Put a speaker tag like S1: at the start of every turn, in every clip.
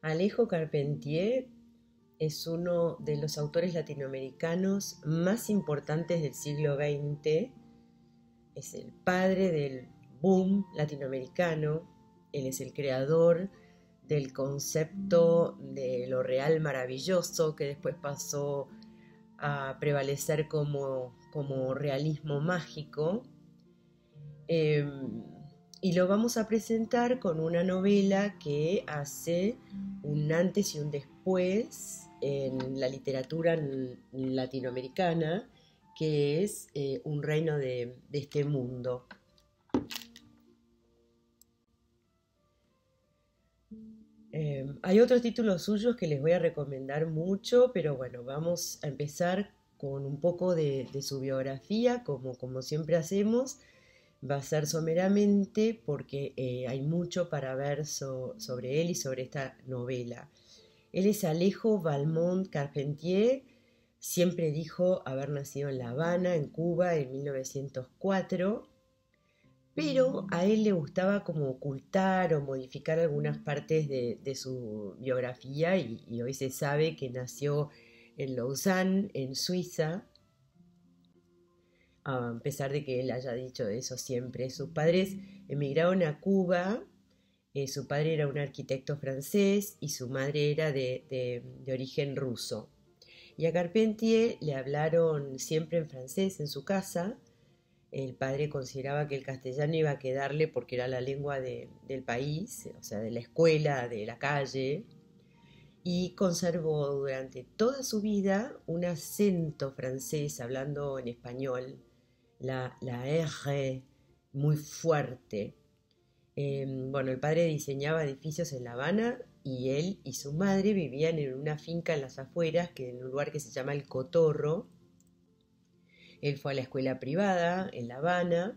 S1: Alejo Carpentier es uno de los autores latinoamericanos más importantes del siglo XX. Es el padre del boom latinoamericano. Él es el creador del concepto de lo real maravilloso que después pasó a prevalecer como, como realismo mágico. Em, y lo vamos a presentar con una novela que hace un antes y un después en la literatura latinoamericana, que es eh, Un reino de, este mundo. Eh, hay otros títulos suyos que les voy a recomendar mucho, pero bueno, vamos a empezar con un poco de, su biografía, como siempre hacemos va a ser someramente porque eh, hay mucho para ver sobre él y sobre esta novela. Él es Alejo Valmont Carpentier, siempre dijo haber nacido en La Habana, en Cuba, en 1904, pero a él le gustaba como ocultar o modificar algunas partes de, su biografía y hoy se sabe que nació en Lausanne, en Suiza, a pesar de que él haya dicho eso siempre. Sus padres emigraron a Cuba, eh, su padre era un arquitecto francés y su madre era de, origen ruso. Y a Carpentier le hablaron siempre en francés en su casa. El padre consideraba que el castellano iba a quedarle porque era la lengua del país, o sea, de la escuela, de la calle. Y conservó durante toda su vida un acento francés hablando en español la, la R muy fuerte. Em, bueno, el padre diseñaba edificios en La Habana y él y su madre vivían en una finca en las afueras, que en un lugar que se llama El Cotorro. Él fue a la escuela privada en La Habana.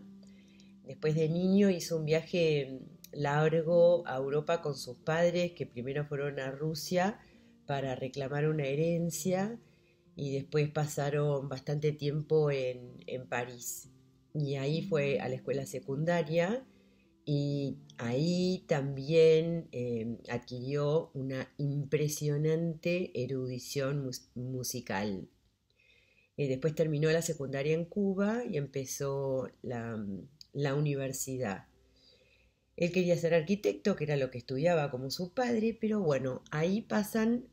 S1: Después de niño hizo un viaje largo a Europa con sus padres, que primero fueron a Rusia para reclamar una herencia y después pasaron bastante tiempo en, en París. Y ahí fue a la escuela secundaria y ahí también em, adquirió una impresionante erudición musical. Y eh, después terminó la secundaria en Cuba y empezó la, la universidad. Él quería ser arquitecto, que era lo que estudiaba como su padre, pero bueno, ahí pasan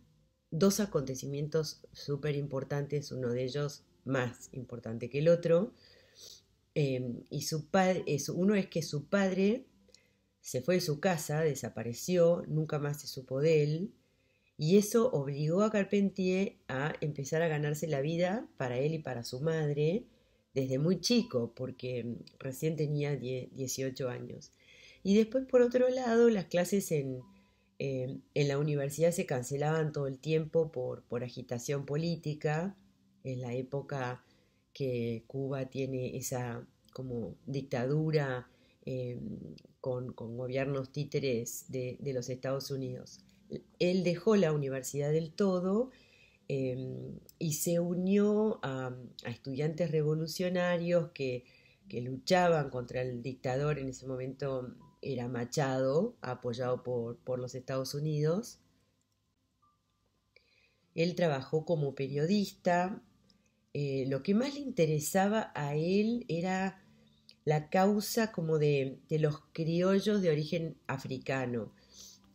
S1: dos acontecimientos súper importantes, uno de ellos más importante que el otro. Em, y su padre, eh, uno es que su padre se fue de su casa, desapareció, nunca más se supo de él, y eso obligó a Carpentier a empezar a ganarse la vida para él y para su madre desde muy chico, porque em, recién tenía 18 años. Y después, por otro lado, las clases en, eh, en la universidad se cancelaban todo el tiempo por, por agitación política, en la época que Cuba tiene esa como dictadura eh, con, gobiernos títeres de, los Estados Unidos. Él dejó la universidad del todo eh, y se unió a, estudiantes revolucionarios que, que, luchaban contra el dictador en ese momento era Machado, apoyado por, los Estados Unidos. Él trabajó como periodista. Eh, lo que más le interesaba a él era la causa como de, los criollos de origen africano,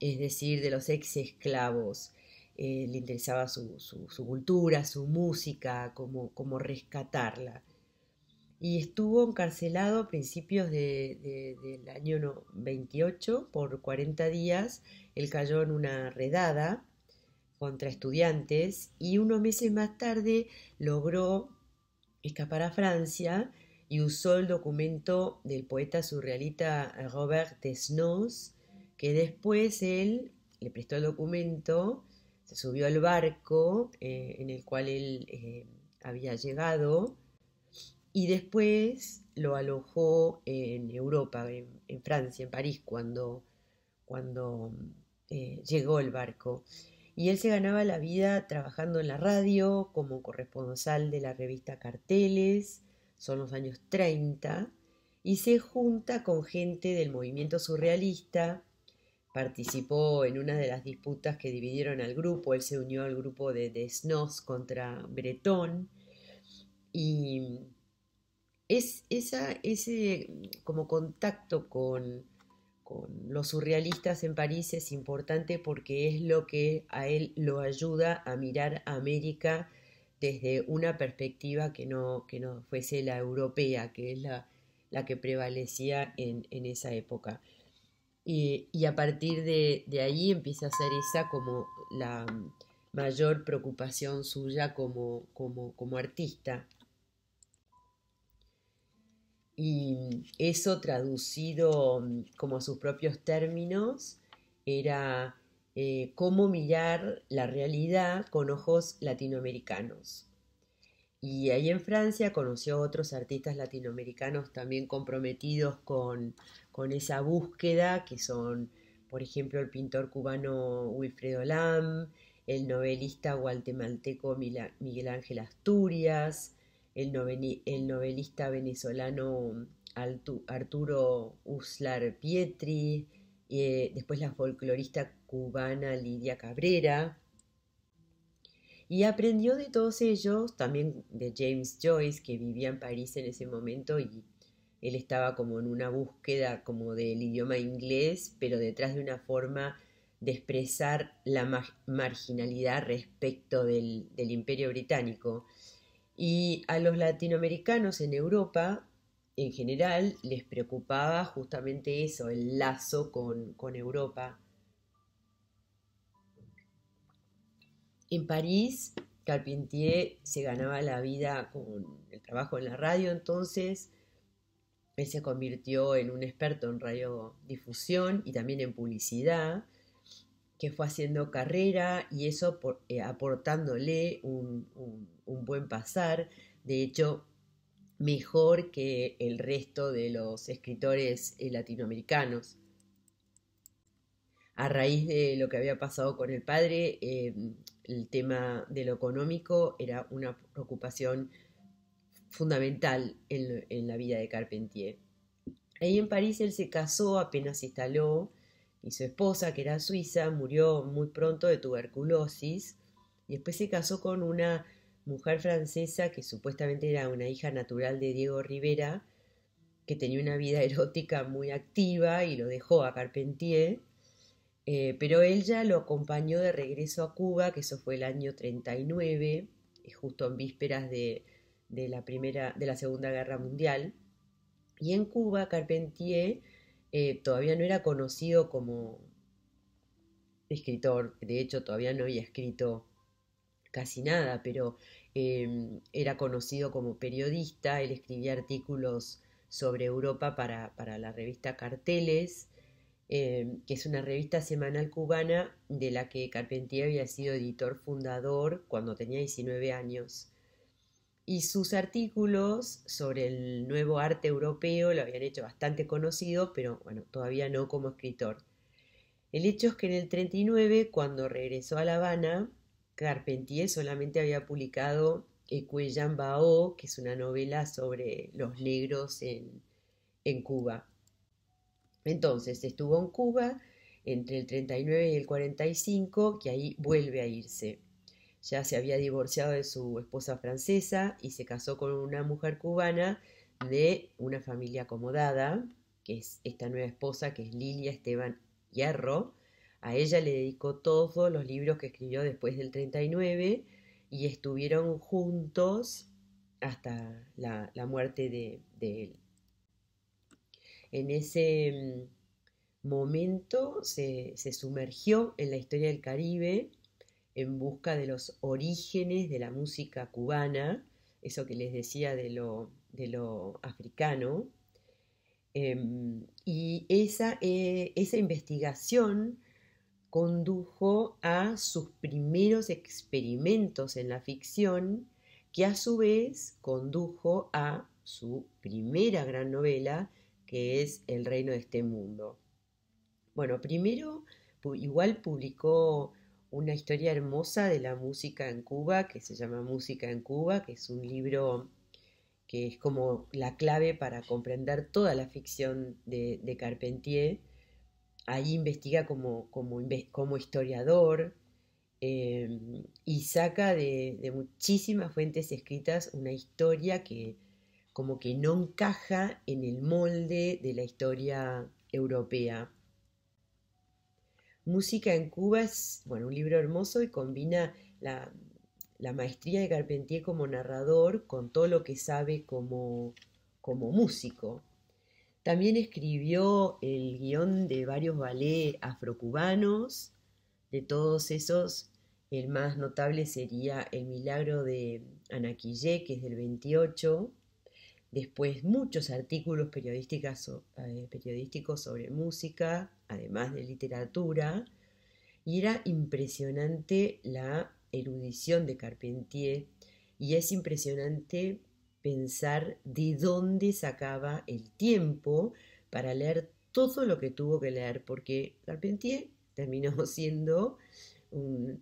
S1: es decir, de los ex esclavos. Eh, le interesaba su, cultura, su música, cómo rescatarla y estuvo encarcelado a principios del año 28 por 40 días. Él cayó en una redada contra estudiantes y unos meses más tarde logró escapar a Francia y usó el documento del poeta surrealista Robert Desnos, que después él le prestó el documento, se subió al barco eh, en el cual él eh, había llegado y después lo alojó en Europa, en, Francia, en París, cuando, cuando eh, llegó el barco. Y él se ganaba la vida trabajando en la radio como corresponsal de la revista Carteles, son los años 30, y se junta con gente del movimiento surrealista, participó en una de las disputas que dividieron al grupo, él se unió al grupo de Desnos contra Bretón y es esa, ese como contacto con, con los surrealistas en París es importante porque es lo que a él lo ayuda a mirar América desde una perspectiva que no, que no fuese la europea, que es la, la que prevalecía en, en esa época. Y, y a partir de, de, ahí empieza a ser esa como la mayor preocupación suya como, como, como artista. Y eso traducido mm, como a sus propios términos era eh, cómo mirar la realidad con ojos latinoamericanos. Y ahí en Francia conoció a otros artistas latinoamericanos también comprometidos con, con esa búsqueda, que son, por ejemplo, el pintor cubano Wilfredo Lam, el novelista guatemalteco Miguel Ángel Asturias, el, novelista venezolano mm, Arturo Uslar Pietri, y eh, después la folclorista cubana Lidia Cabrera. Y aprendió de todos ellos, también de James Joyce, que vivía en París en ese momento y él estaba como en una búsqueda como del idioma inglés, pero detrás de una forma de expresar la marginalidad respecto del, imperio británico. Y a los latinoamericanos en Europa, en general, les preocupaba justamente eso, el lazo con, Europa. En París, Carpentier se ganaba la vida con el trabajo en la radio, entonces él se convirtió en un experto en radiodifusión y también en publicidad que fue haciendo carrera y eso eh, aportándole un, buen pasar, de hecho, mejor que el resto de los escritores eh, latinoamericanos. A raíz de lo que había pasado con el padre, eh, el tema de lo económico era una preocupación fundamental en, en la vida de Carpentier. Ahí en París él se casó, apenas se instaló, y su esposa, que era suiza, murió muy pronto de tuberculosis y después se casó con una mujer francesa que supuestamente era una hija natural de Diego Rivera, que tenía una vida erótica muy activa y lo dejó a Carpentier, eh, pero ella lo acompañó de regreso a Cuba, que eso fue el año 39, eh, justo en vísperas de, de la, primera, de la Segunda Guerra Mundial. Y en Cuba, Carpentier eh, todavía no era conocido como escritor, de hecho todavía no había escrito casi nada, pero em, era conocido como periodista, él escribía artículos sobre Europa para, para la revista Carteles, em, que es una revista semanal cubana de la que Carpentier había sido editor fundador cuando tenía 19 años y sus artículos sobre el nuevo arte europeo lo habían hecho bastante conocido, pero bueno, todavía no como escritor. El hecho es que en el 39, cuando regresó a La Habana, Carpentier solamente había publicado Ecuellan Bao, que es una novela sobre los negros en, en Cuba. Entonces estuvo en Cuba entre el 39 y el 45, que ahí vuelve a irse ya se había divorciado de su esposa francesa y se casó con una mujer cubana de una familia acomodada, que es esta nueva esposa, que es Lilia Esteban Hierro. A ella le dedicó todos los libros que escribió después del 39 y estuvieron juntos hasta la, muerte de, él. En ese mm, momento se, se sumergió en la historia del Caribe, en busca de los orígenes de la música cubana, eso que les decía de lo, de lo africano. Em, y esa, eh, esa investigación condujo a sus primeros experimentos en la ficción, que a su vez condujo a su primera gran novela, que es El reino de este mundo. Bueno, primero igual publicó una historia hermosa de la música en Cuba, que se llama Música en Cuba, que es un libro que es como la clave para comprender toda la ficción de, Carpentier. Ahí investiga como, historiador em, y saca de muchísimas fuentes escritas una historia que como que no encaja en el molde de la historia europea Música en Cuba es bueno, un libro hermoso y combina la, maestría de Carpentier como narrador con todo lo que sabe como, músico. También escribió el guión de varios ballets afrocubanos, de todos esos el más notable sería El Milagro de Anaquillé, que es del 28, Después muchos artículos eh, periodísticos, sobre música, además de literatura. Y era impresionante la erudición de Carpentier y es impresionante pensar de dónde sacaba el tiempo para leer todo lo que tuvo que leer, porque Carpentier terminó siendo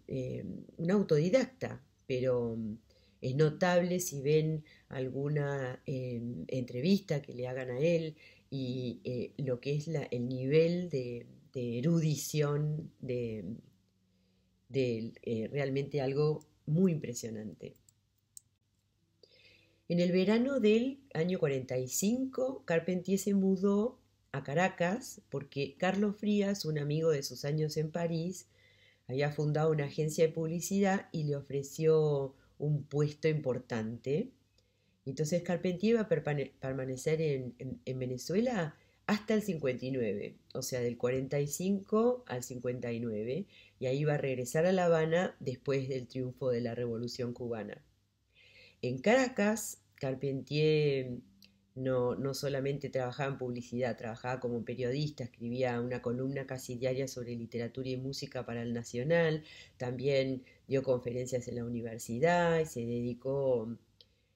S1: eh, un autodidacta, pero mm, es notable si ven alguna em, entrevista que le hagan a él y eh, lo que es el nivel de, erudición de, eh, realmente algo muy impresionante. En el verano del año 45, Carpentier se mudó a Caracas porque Carlos Frías, un amigo de sus años en París, había fundado una agencia de publicidad y le ofreció un puesto importante entonces Carpentier va a permanecer en, Venezuela hasta el 59, o sea, del 45 al 59, y ahí va a regresar a La Habana después del triunfo de la Revolución Cubana. En Caracas, Carpentier mm, no, no solamente trabajaba en publicidad, trabajaba como periodista, escribía una columna casi diaria sobre literatura y música para el Nacional, también dio conferencias en la universidad y se dedicó mm,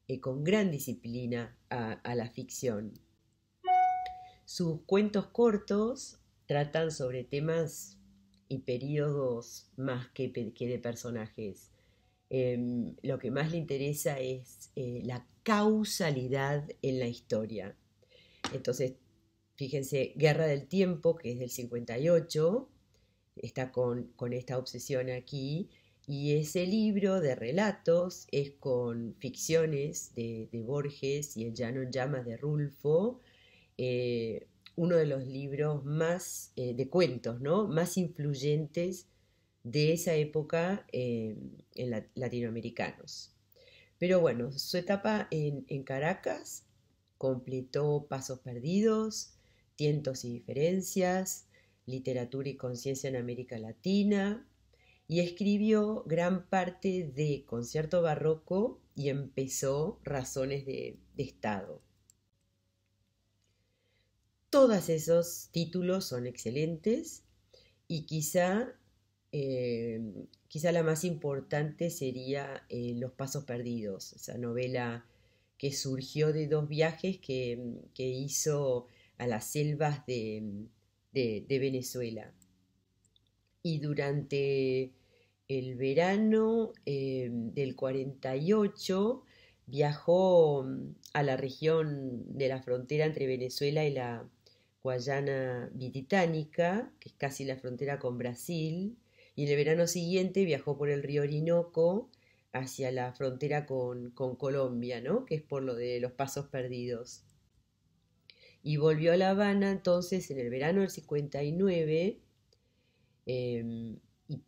S1: eh, con gran disciplina a, la ficción. Sus cuentos cortos tratan sobre temas y periodos más que, de personajes. Em, lo que más le interesa es eh, la causalidad en la historia. Entonces, fíjense, Guerra del Tiempo, que es del 58, está con esta obsesión aquí, y ese libro de relatos es con ficciones de, de Borges y El Llano en Llamas de Rulfo, eh, uno de los libros más eh, de cuentos, ¿no? Más influyentes de esa época eh, en latinoamericanos. Pero bueno, su etapa en, en Caracas completó Pasos Perdidos, Tientos y Diferencias, Literatura y Conciencia en América Latina, y escribió gran parte de Concierto Barroco y empezó Razones de, Estado. Todos esos títulos son excelentes y quizá, eh, quizá la más importante sería eh, Los Pasos Perdidos, esa novela que surgió de dos viajes que, hizo a las selvas de Venezuela y durante el verano eh, del 48 viajó mm, a la región de la frontera entre Venezuela y la Guayana Británica, que es casi la frontera con Brasil, y en el verano siguiente viajó por el río Orinoco hacia la frontera con, Colombia, ¿no? que es por lo de los pasos perdidos. Y volvió a La Habana entonces en el verano del 59 Em, y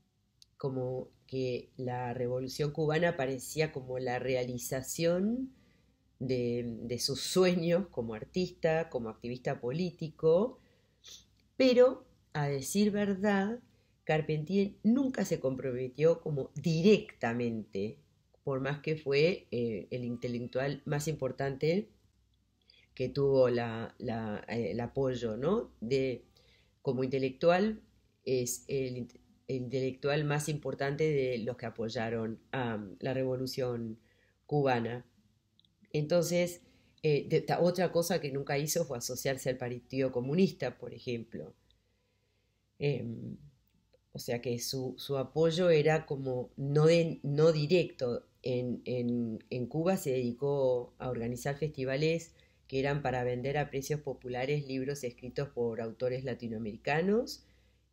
S1: como que la revolución cubana parecía como la realización de, sus sueños como artista, como activista político, pero a decir verdad, Carpentier nunca se comprometió como directamente, por más que fue eh, el intelectual más importante que tuvo eh, el apoyo, ¿no? De, como intelectual es el, intelectual más importante de los que apoyaron a um, la revolución cubana. Entonces, eh, otra cosa que nunca hizo fue asociarse al Partido Comunista, por ejemplo. Em, o sea que su, apoyo era como no, directo. en, Cuba se dedicó a organizar festivales que eran para vender a precios populares libros escritos por autores latinoamericanos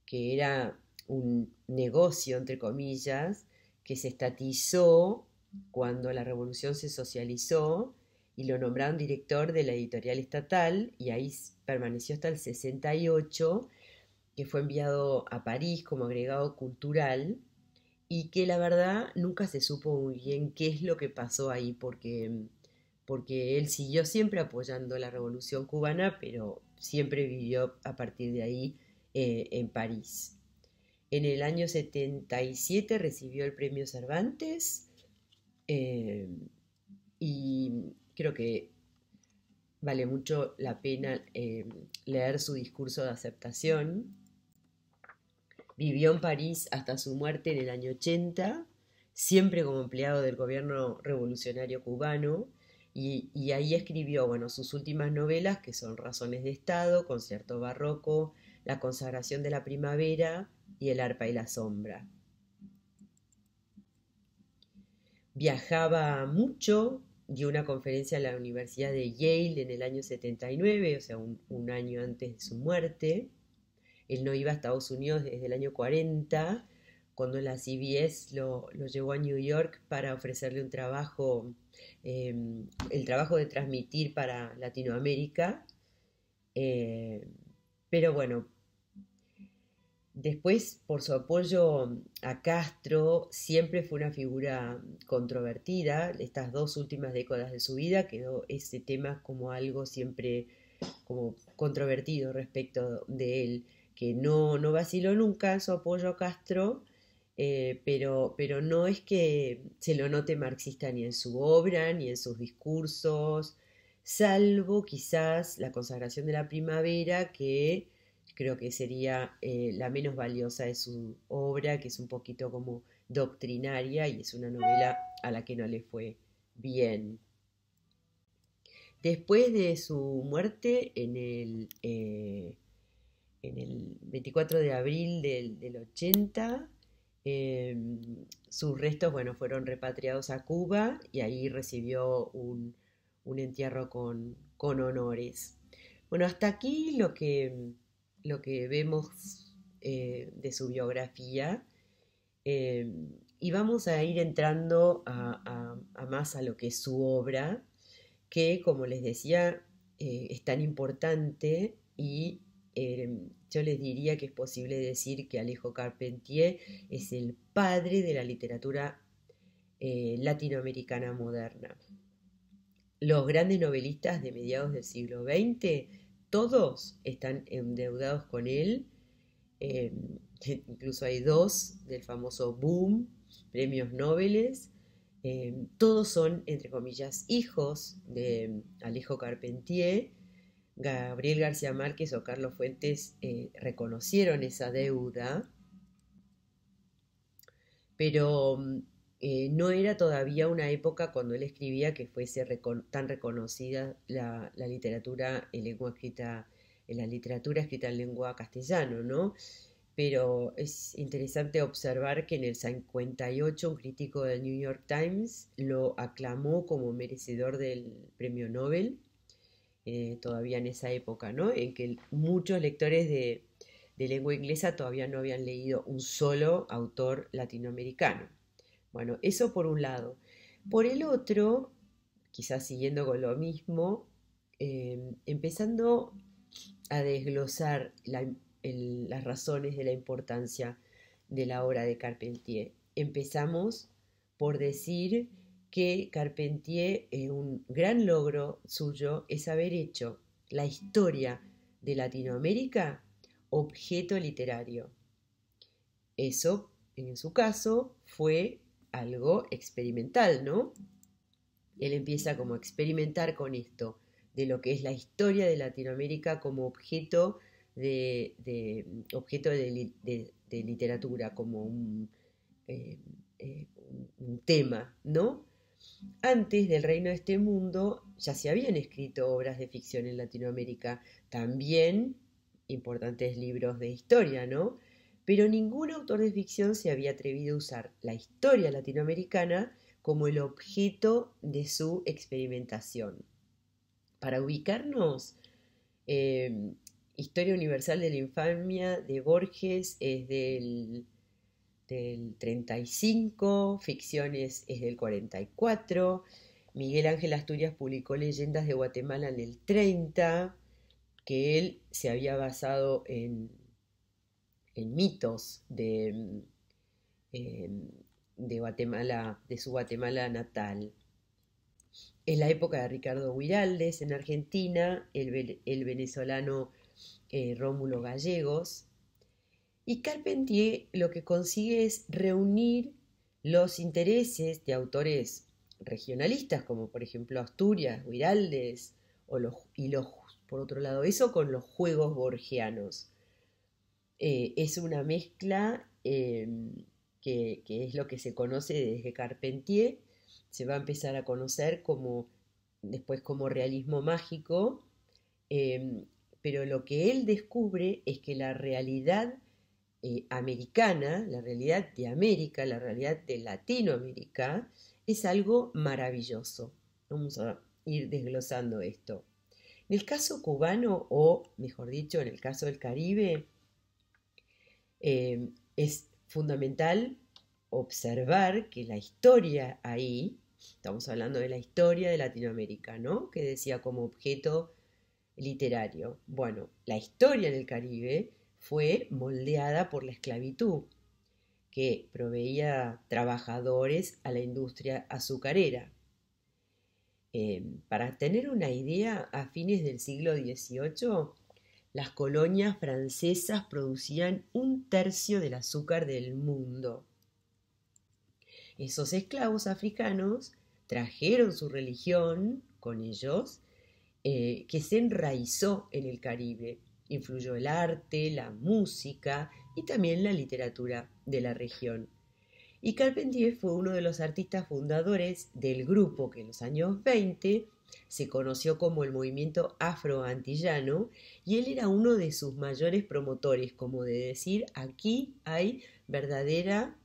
S1: que era un negocio, entre comillas, que se estatizó cuando la revolución se socializó y lo nombraron director de la editorial estatal y ahí permaneció hasta el 68, que fue enviado a París como agregado cultural y que la verdad nunca se supo muy bien qué es lo que pasó ahí porque, mm, porque él siguió siempre apoyando la revolución cubana, pero siempre vivió a partir de ahí eh, en París. En el año 77 recibió el premio Cervantes eh, y creo que vale mucho la pena eh, leer su discurso de aceptación. Vivió en París hasta su muerte en el año 80, siempre como empleado del gobierno revolucionario cubano, y, ahí escribió sus últimas novelas, que son Razones de Estado, Concierto Barroco, la consagración de la primavera y el arpa y la sombra. Viajaba mucho, dio una conferencia en la Universidad de Yale en el año 79, o sea, un, año antes de su muerte. Él no iba a Estados Unidos desde el año 40, cuando la CBS lo, llevó a New York para ofrecerle un trabajo, em, el trabajo de transmitir para Latinoamérica. Eh, pero bueno, Después, por su apoyo a Castro, siempre fue una figura controvertida. Estas dos últimas décadas de su vida quedó ese tema como algo siempre como controvertido respecto de él, que no, no vaciló nunca su apoyo a Castro, eh, pero, pero no es que se lo note marxista ni en su obra, ni en sus discursos, salvo quizás la consagración de la primavera que creo que sería eh, la menos valiosa de su obra, que es un poquito como doctrinaria y es una novela a la que no le fue bien. Después de su muerte, en el, eh, en el 24 de abril del, 80, em, sus restos bueno, fueron repatriados a Cuba y ahí recibió un, un entierro con, con honores. Bueno, hasta aquí lo que lo que vemos eh, de su biografía eh, y vamos a ir entrando a, más a lo que es su obra, que como les decía eh, es tan importante y yo les diría que es posible decir que Alejo Carpentier es el padre de la literatura latinoamericana moderna. Los grandes novelistas de mediados del siglo XX todos están endeudados con él. Eh, incluso hay dos del famoso boom, premios Nobeles. Eh, todos son, entre comillas, hijos de mm, Alejo Carpentier. Gabriel García Márquez o Carlos Fuentes eh, reconocieron esa deuda, pero mm, eh, no era todavía una época cuando él escribía que fuese tan reconocida la, literatura en lengua escrita, en la literatura escrita en lengua castellano, ¿no? Pero es interesante observar que en el 58 un crítico del New York Times lo aclamó como merecedor del premio Nobel, eh, todavía en esa época, ¿no? En que muchos lectores de lengua inglesa todavía no habían leído un solo autor latinoamericano. Bueno, eso por un lado. Por el otro, quizás siguiendo con lo mismo, eh, empezando a desglosar las razones de la importancia de la obra de Carpentier. Empezamos por decir que Carpentier, eh, un gran logro suyo es haber hecho la historia de Latinoamérica objeto literario. Eso, en su caso, fue algo experimental, ¿no? Él empieza como a experimentar con esto, de lo que es la historia de Latinoamérica como objeto de, objeto de, literatura, como eh, eh, un tema, ¿no? Antes del reino de este mundo ya se habían escrito obras de ficción en Latinoamérica, también importantes libros de historia, ¿no? pero ningún autor de ficción se había atrevido a usar la historia latinoamericana como el objeto de su experimentación. Para ubicarnos, eh, Historia Universal de la Infamia de Borges es del, del 35, Ficciones es del 44, Miguel Ángel Asturias publicó Leyendas de Guatemala en el 30, que él se había basado en en mitos de, em, de Guatemala, de su Guatemala natal. En la época de Ricardo Huiraldes en Argentina, el, venezolano eh, Rómulo Gallegos. Y Carpentier lo que consigue es reunir los intereses de autores regionalistas, como por ejemplo Asturias, Huiraldes, o y los, por otro lado, eso con los juegos borgianos. Eh, es una mezcla em, que, es lo que se conoce desde Carpentier, se va a empezar a conocer como después como realismo mágico, em, pero lo que él descubre es que la realidad eh, americana, la realidad de América, la realidad de Latinoamérica, es algo maravilloso. Vamos a ir desglosando esto. En el caso cubano, o mejor dicho, en el caso del Caribe, eh, es fundamental observar que la historia ahí, estamos hablando de la historia de Latinoamérica, ¿no? Que decía como objeto literario. Bueno, la historia del Caribe fue moldeada por la esclavitud, que proveía trabajadores a la industria azucarera. Eh, para tener una idea, a fines del siglo XVIII, las colonias francesas producían un tercio del azúcar del mundo. Esos esclavos africanos trajeron su religión con ellos, eh, que se enraizó en el Caribe. Influyó el arte, la música y también la literatura de la región. Y Carpentier fue uno de los artistas fundadores del grupo que en los años 20 se conoció como el movimiento afroantillano y él era uno de sus mayores promotores, como de decir, aquí hay verdadera,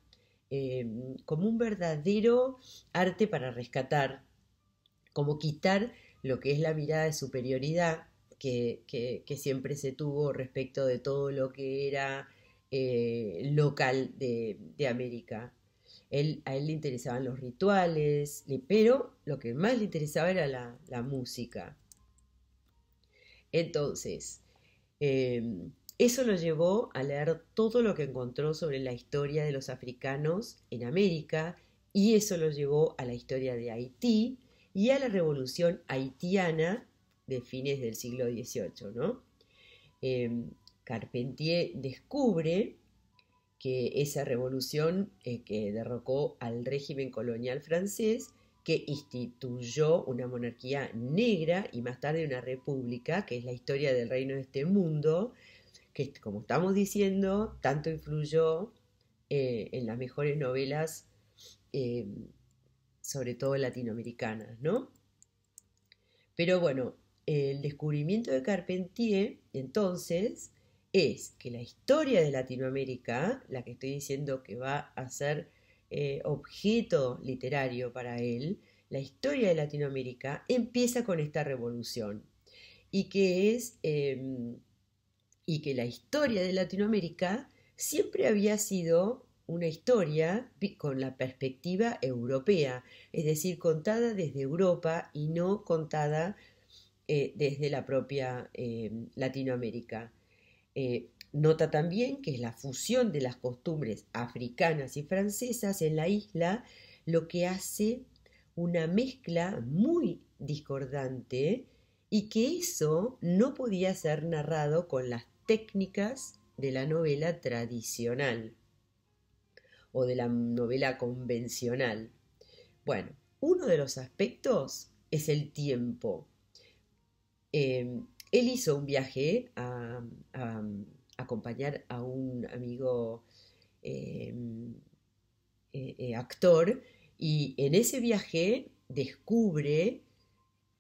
S1: eh, como un verdadero arte para rescatar, como quitar lo que es la mirada de superioridad que, siempre se tuvo respecto de todo lo que era eh, local de América él, a él le interesaban los rituales, pero lo que más le interesaba era la, música. Entonces, em, eso lo llevó a leer todo lo que encontró sobre la historia de los africanos en América y eso lo llevó a la historia de Haití y a la revolución haitiana de fines del siglo XVIII. Em, Carpentier descubre que esa revolución eh, que derrocó al régimen colonial francés, que instituyó una monarquía negra y más tarde una república, que es la historia del reino de este mundo, que como estamos diciendo, tanto influyó eh, en las mejores novelas, eh, sobre todo latinoamericanas, ¿no? Pero bueno, el descubrimiento de Carpentier, entonces, es que la historia de Latinoamérica, la que estoy diciendo que va a ser eh, objeto literario para él, la historia de Latinoamérica empieza con esta revolución y que es em, y que la historia de Latinoamérica siempre había sido una historia con la perspectiva europea, es decir, contada desde Europa y no contada eh, desde la propia em, Latinoamérica. Eh, nota también que es la fusión de las costumbres africanas y francesas en la isla lo que hace una mezcla muy discordante y que eso no podía ser narrado con las técnicas de la novela tradicional o de la novela convencional. Bueno, uno de los aspectos es el tiempo. Em, él hizo un viaje a, acompañar a un amigo em, eh, eh, actor y en ese viaje descubre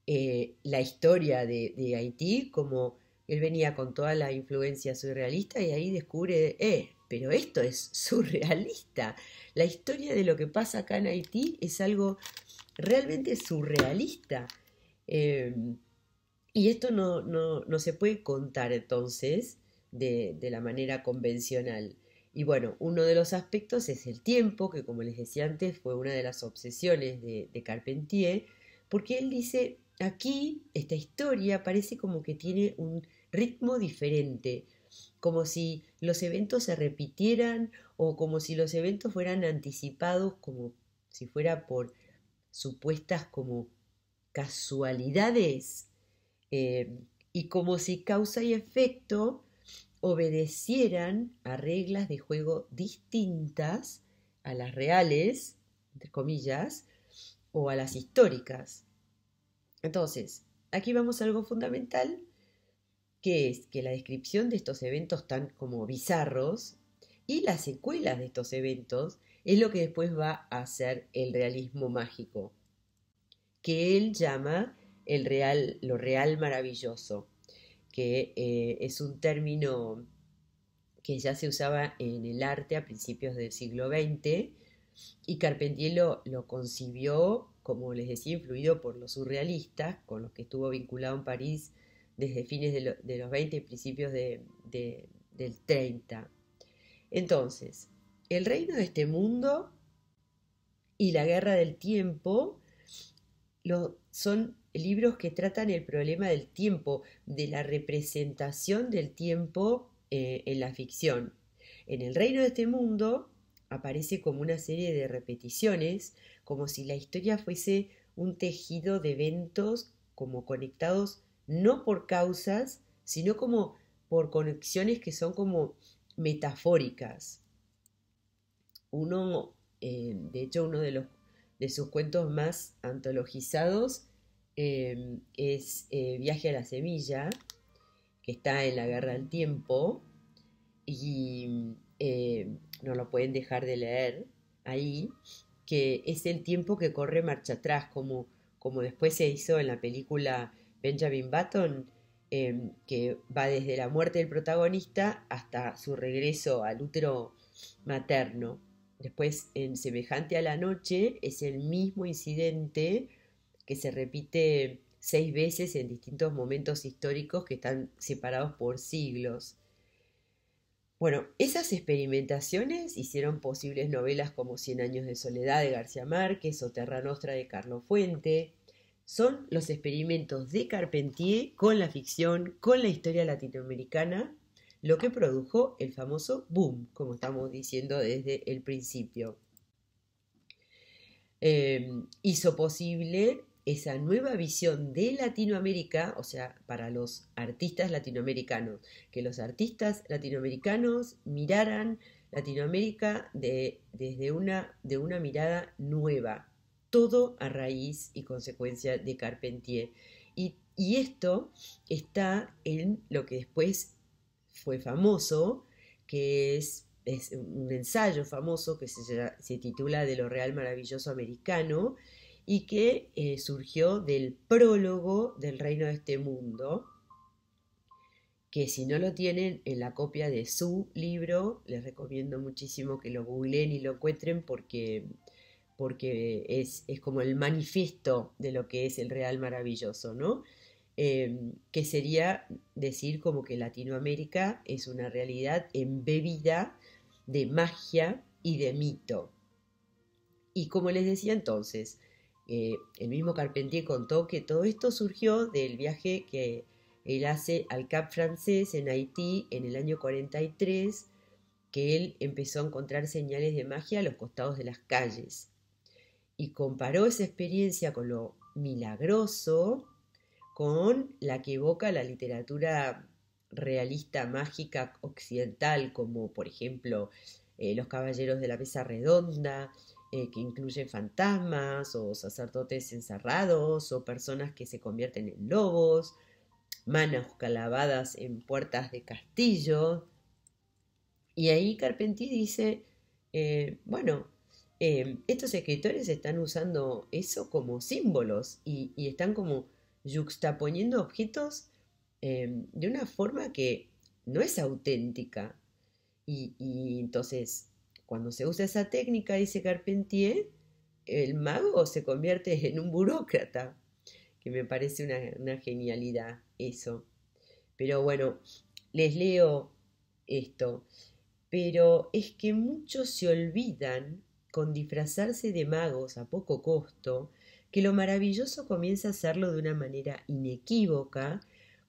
S1: eh, la historia de, Haití como él venía con toda la influencia surrealista y ahí descubre, eh, pero esto es surrealista. La historia de lo que pasa acá en Haití es algo realmente surrealista. Em, y esto no, no, se puede contar entonces de, la manera convencional. Y bueno, uno de los aspectos es el tiempo, que como les decía antes fue una de las obsesiones de, de Carpentier, porque él dice, aquí esta historia parece como que tiene un ritmo diferente, como si los eventos se repitieran o como si los eventos fueran anticipados como si fuera por supuestas como casualidades Em, y como si causa y efecto obedecieran a reglas de juego distintas a las reales, entre comillas, o a las históricas. Entonces, aquí vamos a algo fundamental, que es que la descripción de estos eventos tan como bizarros y las secuelas de estos eventos es lo que después va a ser el realismo mágico, que él llama el real, lo real maravilloso, que eh, es un término que ya se usaba en el arte a principios del siglo XX y Carpentier lo, concibió, como les decía, influido por los surrealistas, con los que estuvo vinculado en París desde fines de, los 20 y principios del 30. Entonces, el reino de este mundo y la guerra del tiempo lo, son libros que tratan el problema del tiempo, de la representación del tiempo eh, en la ficción. En el reino de este mundo aparece como una serie de repeticiones, como si la historia fuese un tejido de eventos como conectados no por causas, sino como por conexiones que son como metafóricas. Uno, eh, de hecho, uno de sus cuentos más antologizados Em, es eh, Viaje a la Semilla, que está en la Guerra del Tiempo, y eh, no lo pueden dejar de leer ahí, que es el tiempo que corre marcha atrás, como, como después se hizo en la película Benjamin Button, em, que va desde la muerte del protagonista hasta su regreso al útero materno. Después, en Semejante a la Noche, es el mismo incidente que se repite seis veces en distintos momentos históricos que están separados por siglos. Bueno, esas experimentaciones hicieron posibles novelas como Cien años de soledad de García Márquez o Terra Nostra de Carlos Fuente. Son los experimentos de Carpentier con la ficción, con la historia latinoamericana, lo que produjo el famoso boom, como estamos diciendo desde el principio. Em, hizo posible esa nueva visión de Latinoamérica, o sea, para los artistas latinoamericanos, que los artistas latinoamericanos miraran Latinoamérica de, desde una, de una mirada nueva, todo a raíz y consecuencia de Carpentier. Y, esto está en lo que después fue famoso, que es, un ensayo famoso que se titula De lo Real Maravilloso Americano, y que eh, surgió del prólogo del reino de este mundo, que si no lo tienen en la copia de su libro, les recomiendo muchísimo que lo googleen y lo encuentren porque, es, como el manifiesto de lo que es el Real Maravilloso, ¿no? Eh, que sería decir como que Latinoamérica es una realidad embebida de magia y de mito. Y como les decía entonces, eh, el mismo Carpentier contó que todo esto surgió del viaje que él hace al Cap francés en Haití en el año 43, que él empezó a encontrar señales de magia a los costados de las calles. Y comparó esa experiencia con lo milagroso, con la que evoca la literatura realista mágica occidental, como por ejemplo eh, Los Caballeros de la Mesa Redonda, eh, que incluye fantasmas o sacerdotes encerrados o personas que se convierten en lobos, manos calabadas en puertas de castillo. Y ahí Carpentier dice, eh, bueno, eh, estos escritores están usando eso como símbolos y, están como juxtaponiendo objetos de una forma que no es auténtica. y entonces cuando se usa esa técnica, dice Carpentier, el mago se convierte en un burócrata, que me parece una, una genialidad eso. Pero bueno, les leo esto. Pero es que muchos se olvidan, con disfrazarse de magos a poco costo, que lo maravilloso comienza a hacerlo de una manera inequívoca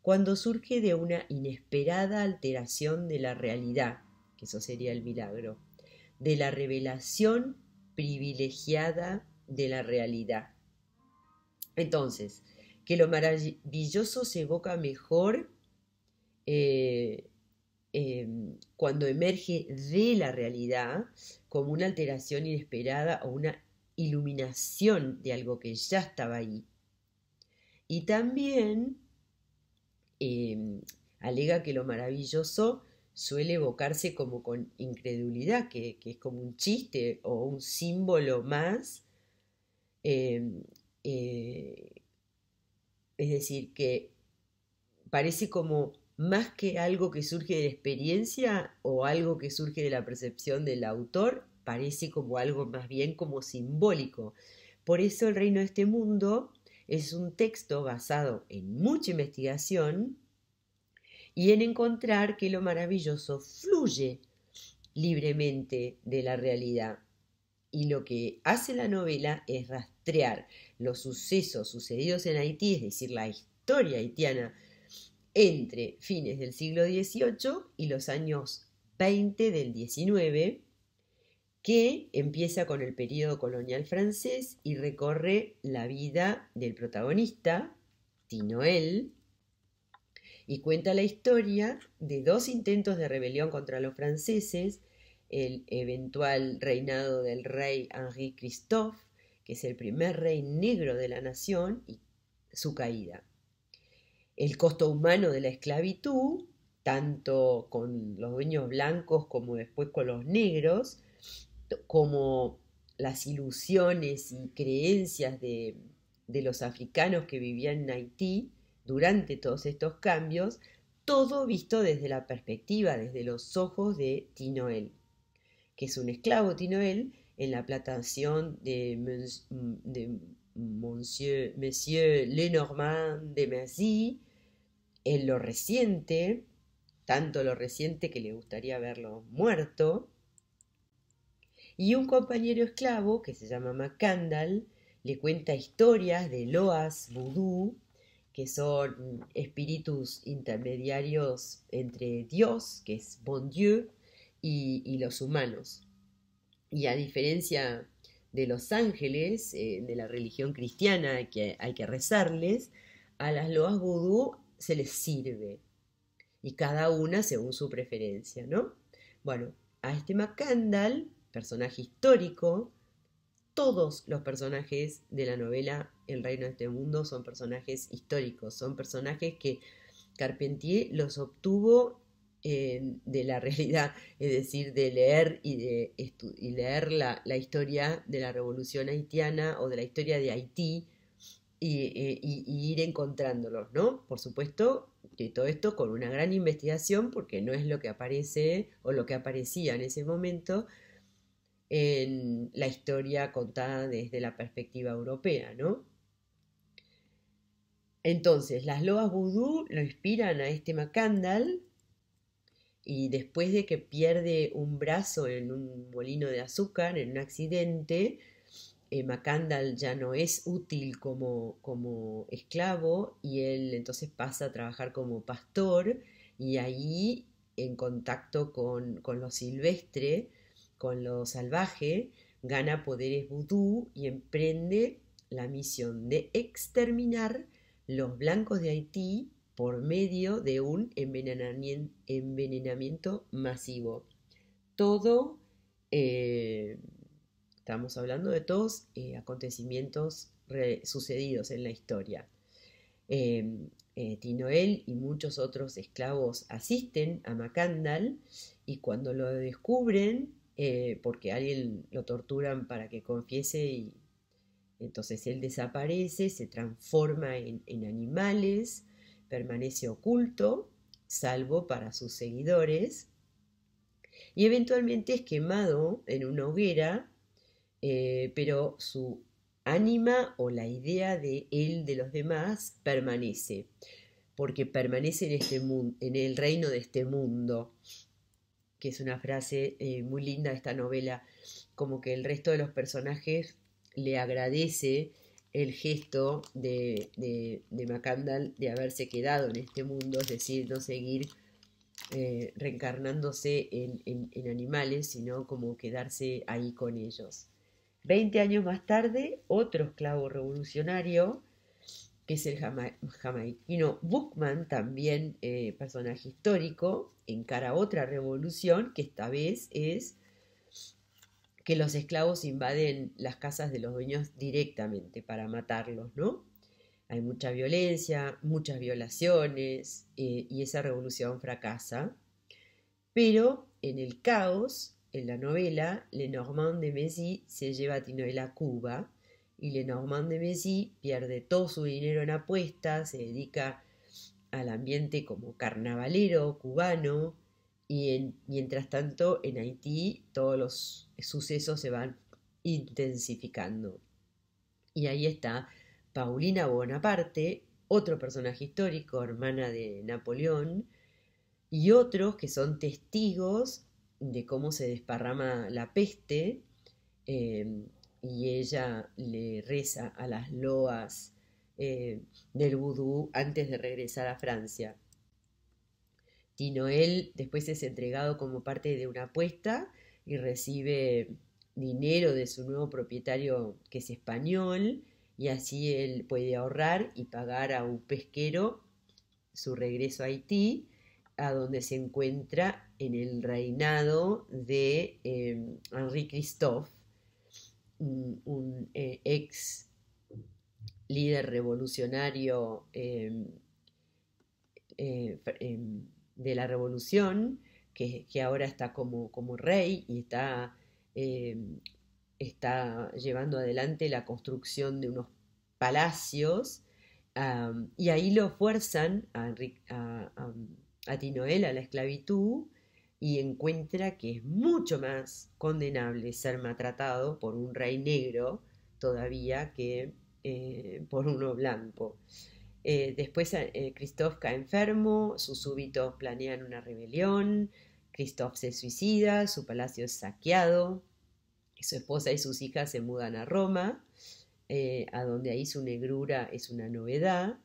S1: cuando surge de una inesperada alteración de la realidad, que eso sería el milagro de la revelación privilegiada de la realidad. Entonces, que lo maravilloso se evoca mejor eh, em, cuando emerge de la realidad como una alteración inesperada o una iluminación de algo que ya estaba ahí. Y también em, alega que lo maravilloso suele evocarse como con incredulidad, que, es como un chiste o un símbolo más. Em, eh, es decir, que parece como más que algo que surge de la experiencia o algo que surge de la percepción del autor, parece como algo más bien como simbólico. Por eso el reino de este mundo es un texto basado en mucha investigación y en encontrar que lo maravilloso fluye libremente de la realidad. Y lo que hace la novela es rastrear los sucesos sucedidos en Haití, es decir, la historia haitiana entre fines del siglo XVIII y los años 20 del XIX, que empieza con el periodo colonial francés y recorre la vida del protagonista, Tinoel, y cuenta la historia de dos intentos de rebelión contra los franceses, el eventual reinado del rey Henri Christophe, que es el primer rey negro de la nación, y su caída. El costo humano de la esclavitud, tanto con los dueños blancos como después con los negros, como las ilusiones y creencias de, de los africanos que vivían en Haití, durante todos estos cambios, todo visto desde la perspectiva, desde los ojos de Tinoel, que es un esclavo Tinoel en la plantación de, Monsieur, Lenormand de Merci, en lo reciente, tanto lo reciente que le gustaría verlo muerto, y un compañero esclavo que se llama Macandal le cuenta historias de loas vudú que son espíritus intermediarios entre Dios, que es bon Dieu, y, los humanos. Y a diferencia de los ángeles, eh, de la religión cristiana, que hay que rezarles, a las loas vudú se les sirve, y cada una según su preferencia, ¿no? Bueno, a este Macandal, personaje histórico, todos los personajes de la novela el reino de este mundo son personajes históricos, son personajes que Carpentier los obtuvo eh, de la realidad, es decir, de leer y de leer la, historia de la revolución haitiana o de la historia de Haití eh, y, y, ir encontrándolos, ¿no? Por supuesto que todo esto con una gran investigación, porque no es lo que aparece o lo que aparecía en ese momento en la historia contada desde la perspectiva europea, ¿no? Entonces, las loas vudú lo inspiran a este Macandal y después de que pierde un brazo en un molino de azúcar, en un accidente, eh, Macandal ya no es útil como, esclavo y él entonces pasa a trabajar como pastor y ahí en contacto con, con lo silvestre, con lo salvaje, gana poderes vudú y emprende la misión de exterminar los blancos de Haití por medio de un envenenamiento masivo. Todo, eh, estamos hablando de todos eh, acontecimientos sucedidos en la historia. Eh, Tinoel y muchos otros esclavos asisten a Macandal y cuando lo descubren, porque alguien lo torturan para que confiese y entonces él desaparece, se transforma en, animales, permanece oculto, salvo para sus seguidores, y eventualmente es quemado en una hoguera, eh, pero su ánima o la idea de él de los demás permanece, porque permanece en, este en el reino de este mundo, que es una frase eh, muy linda de esta novela, como que el resto de los personajes le agradece el gesto de, de, de, Macandal de haberse quedado en este mundo, es decir, no seguir eh, reencarnándose en, en, animales, sino como quedarse ahí con ellos. Veinte años más tarde, otro esclavo revolucionario, que es el jama jamaiquino Bookman, también eh, personaje histórico, encara otra revolución que esta vez es que los esclavos invaden las casas de los dueños directamente para matarlos, ¿no? Hay mucha violencia, muchas violaciones eh, y esa revolución fracasa. Pero en el caos, en la novela, Lenormand de Messi se lleva a Tinoel a Cuba y Lenormand de Messi pierde todo su dinero en apuestas, se dedica al ambiente como carnavalero cubano, y mientras tanto, en Haití todos los sucesos se van intensificando. Y ahí está Paulina Bonaparte, otro personaje histórico, hermana de Napoleón, y otros que son testigos de cómo se desparrama la peste, eh, y ella le reza a las loas eh, del vudú antes de regresar a Francia y Noel después es entregado como parte de una apuesta y recibe dinero de su nuevo propietario que es español y así él puede ahorrar y pagar a un pesquero su regreso a Haití, a donde se encuentra en el reinado de eh, Henri Christophe, un, eh, ex líder revolucionario eh, de la revolución, que, ahora está como, rey y está, eh, está llevando adelante la construcción de unos palacios, y ahí lo fuerzan a, Tinoel a la esclavitud, y encuentra que es mucho más condenable ser maltratado por un rey negro todavía que eh, por uno blanco. Eh, después eh, eh cae enfermo, sus súbitos planean una rebelión, Christoph se suicida, su palacio es saqueado, su esposa y sus hijas se mudan a Roma, eh, a donde ahí su negrura es una novedad,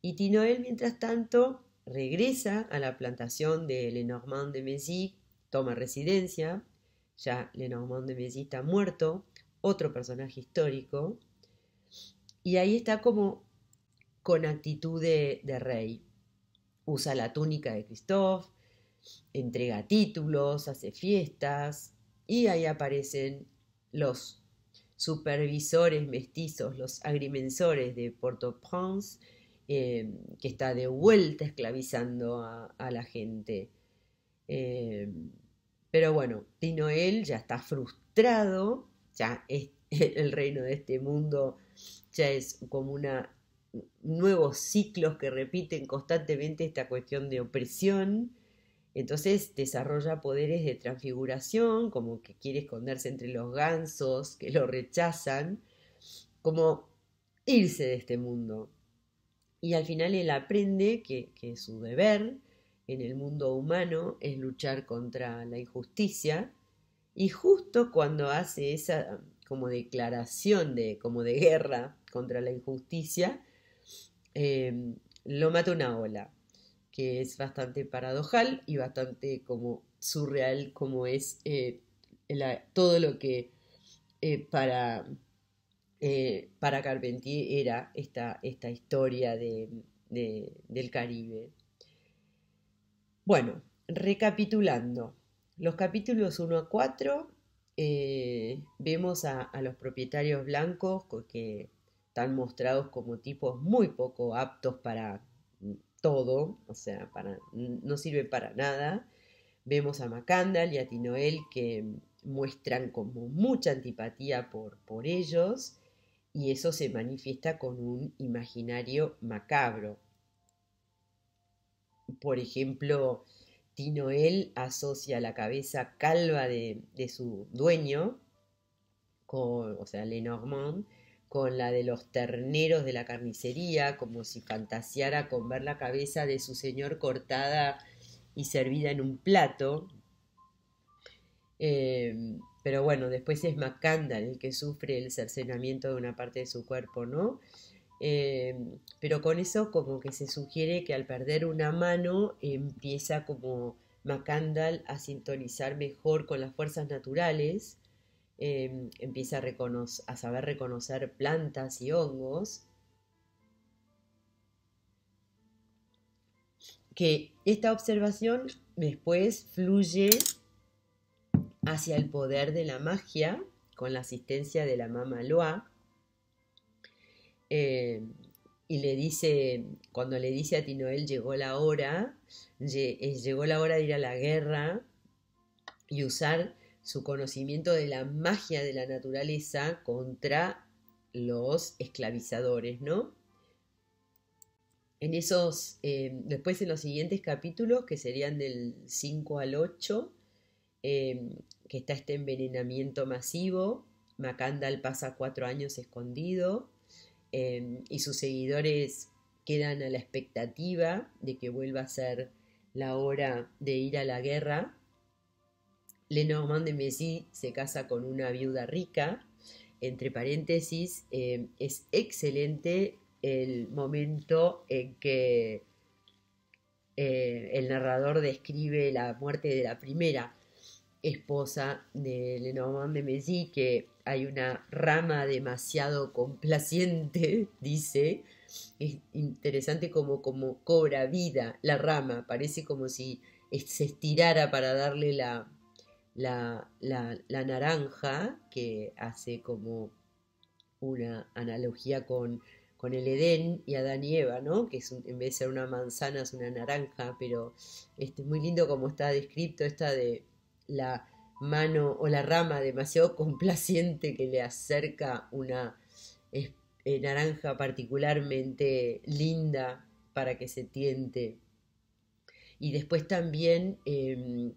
S1: y Tinoel, mientras tanto, regresa a la plantación de Lenormand de Mézy, toma residencia, ya Lenormand de Mézy está muerto, otro personaje histórico, y ahí está como con actitud de, rey. Usa la túnica de Christophe, entrega títulos, hace fiestas y ahí aparecen los supervisores mestizos, los agrimensores de Port-au-Prince, eh, que está de vuelta esclavizando a, la gente. Eh, pero bueno, Tinoel ya está frustrado, ya es, el reino de este mundo ya es como una nuevos ciclos que repiten constantemente esta cuestión de opresión. Entonces desarrolla poderes de transfiguración, como que quiere esconderse entre los gansos que lo rechazan, como irse de este mundo. Y al final él aprende que, su deber en el mundo humano es luchar contra la injusticia. Y justo cuando hace esa como declaración como de guerra contra la injusticia, eh, lo mata una ola, que es bastante paradojal y bastante como surreal como es eh, todo lo que eh, para, para Carpentier era esta, esta historia del Caribe. Bueno, recapitulando, los capítulos 1 a 4 vemos a, a, los propietarios blancos que, están mostrados como tipos muy poco aptos para todo, o sea, para, no sirve para nada. Vemos a Macandal y a Tinoel que muestran como mucha antipatía por, por ellos y eso se manifiesta con un imaginario macabro. Por ejemplo, Tinoel asocia la cabeza calva de, de su dueño, con, o sea, Lenormand, con la de los terneros de la carnicería, como si fantaseara con ver la cabeza de su señor cortada y servida en un plato. Eh, pero bueno, después es Macandal el que sufre el cercenamiento de una parte de su cuerpo, ¿no? Eh, pero con eso como que se sugiere que al perder una mano empieza como Macandal a sintonizar mejor con las fuerzas naturales Em, empieza a, saber reconocer plantas y hongos, que esta observación después fluye hacia el poder de la magia con la asistencia de la mamá Loa. Em, y le dice, cuando le dice a Tinoel, llegó la hora, eh, llegó la hora de ir a la guerra y usar su conocimiento de la magia de la naturaleza contra los esclavizadores, ¿no? En esos, eh, después en los siguientes capítulos, que serían del 5 al 8, eh, que está este envenenamiento masivo, Macandal pasa cuatro años escondido eh, y sus seguidores quedan a la expectativa de que vuelva a ser la hora de ir a la guerra Lenormand de Messi se casa con una viuda rica. Entre paréntesis, eh, es excelente el momento en que eh, el narrador describe la muerte de la primera esposa de Lenormand de Messi, que hay una rama demasiado complaciente, dice. Es interesante como, como cobra vida la rama, parece como si se estirara para darle la, la, naranja, que hace como una analogía con, el Edén y Adán y Eva, ¿no? Que es en vez de ser una manzana es una naranja, pero es este, muy lindo como está descrito esta de la mano o la rama demasiado complaciente que le acerca una eh, naranja particularmente linda para que se tiente. Y después también em,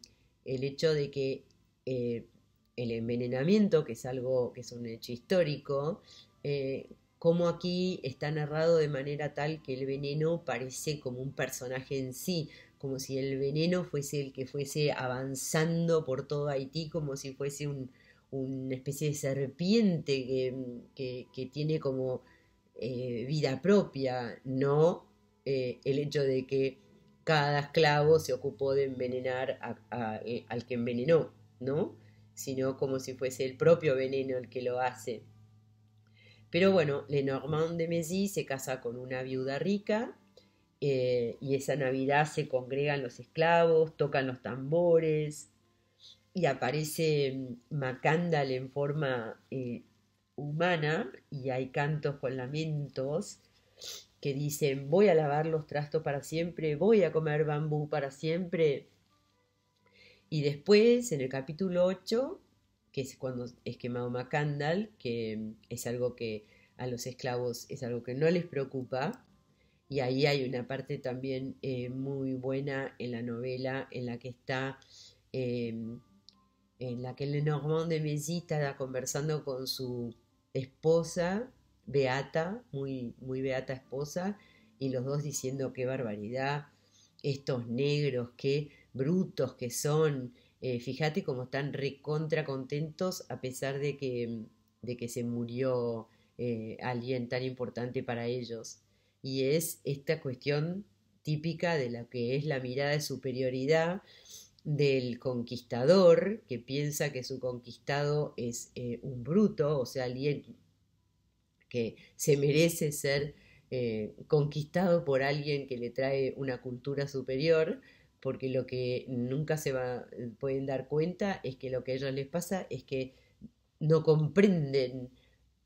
S1: el hecho de que eh, el envenenamiento, que es algo que es un hecho histórico, eh, como aquí está narrado de manera tal que el veneno parece como un personaje en sí, como si el veneno fuese el que fuese avanzando por todo Haití, como si fuese una especie de serpiente que, tiene como eh, vida propia, no el hecho de que cada esclavo se ocupó de envenenar al que envenenó. ¿no? Sino como si fuese el propio veneno el que lo hace. Pero bueno, Lenormand de Mézy se casa con una viuda rica eh, y esa Navidad se congregan los esclavos, tocan los tambores y aparece Macandal en forma eh, humana y hay cantos con lamentos que dicen voy a lavar los trastos para siempre, voy a comer bambú para siempre. Y después, en el capítulo 8, que es cuando es quemado Macandal, que es algo que a los esclavos es algo que no les preocupa, y ahí hay una parte también eh, muy buena en la novela en la que está, em, en la que Lenormand de Messi está conversando con su esposa, Beata, muy, muy Beata esposa, y los dos diciendo qué barbaridad, estos negros que brutos que son. Eh, fíjate cómo están recontra contentos a pesar de que, de que se murió eh, alguien tan importante para ellos. Y es esta cuestión típica de lo que es la mirada de superioridad del conquistador que piensa que su conquistado es eh, un bruto, o sea, alguien que se merece ser conquistado por alguien que le trae una cultura superior, porque lo que nunca se va, pueden dar cuenta es que lo que a ellos les pasa es que no comprenden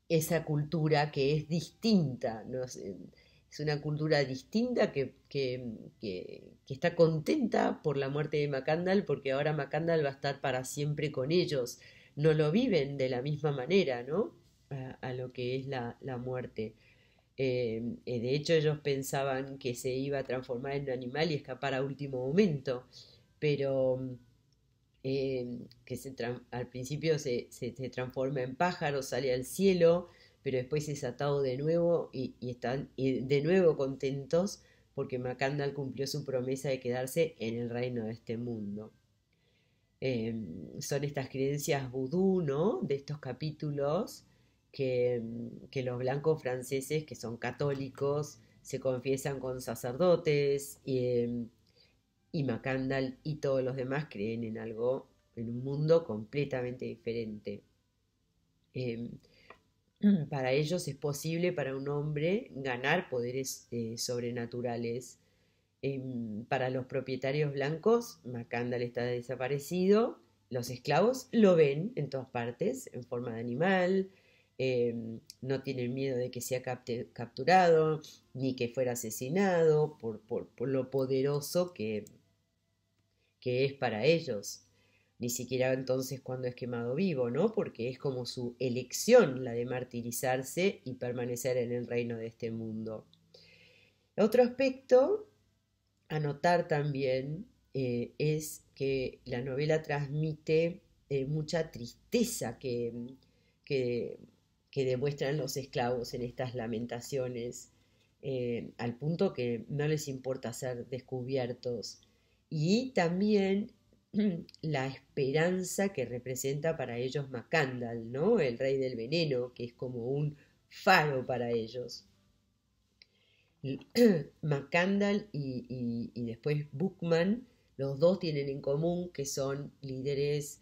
S1: esa cultura que es distinta, ¿no? es una cultura distinta que, que, que, está contenta por la muerte de Macandal porque ahora Macandal va a estar para siempre con ellos, no lo viven de la misma manera, ¿no? A, a lo que es la, la muerte. Em, eh, de hecho, ellos pensaban que se iba a transformar en un animal y escapar a último momento, pero mm, em, que al principio se, transforma en pájaro, sale al cielo, pero después es atado de nuevo y, están de nuevo contentos porque Macandal cumplió su promesa de quedarse en el reino de este mundo. Em, son estas creencias vudú, De estos capítulos Mm, que, los blancos franceses, que son católicos, se confiesan con sacerdotes y, eh, y Macandal y todos los demás creen en algo, en un mundo completamente diferente. Eh, para ellos es posible para un hombre ganar poderes eh, sobrenaturales. para los propietarios blancos, Macandal está desaparecido, los esclavos lo ven en todas partes, en forma de animal, Em, no tienen miedo de que sea capturado ni que fuera asesinado por, por, lo poderoso que, que es para ellos ni siquiera entonces cuando es quemado vivo, ¿no? Porque es como su elección la de martirizarse y permanecer en el reino de este mundo. Otro aspecto a notar también eh, es que la novela transmite eh, mucha tristeza que, que demuestran los esclavos en estas lamentaciones, eh, al punto que no les importa ser descubiertos, y también la esperanza que representa para ellos Macandal, ¿no? El rey del veneno, que es como un faro para ellos. Macandal y, después Buckman, los dos tienen en común que son líderes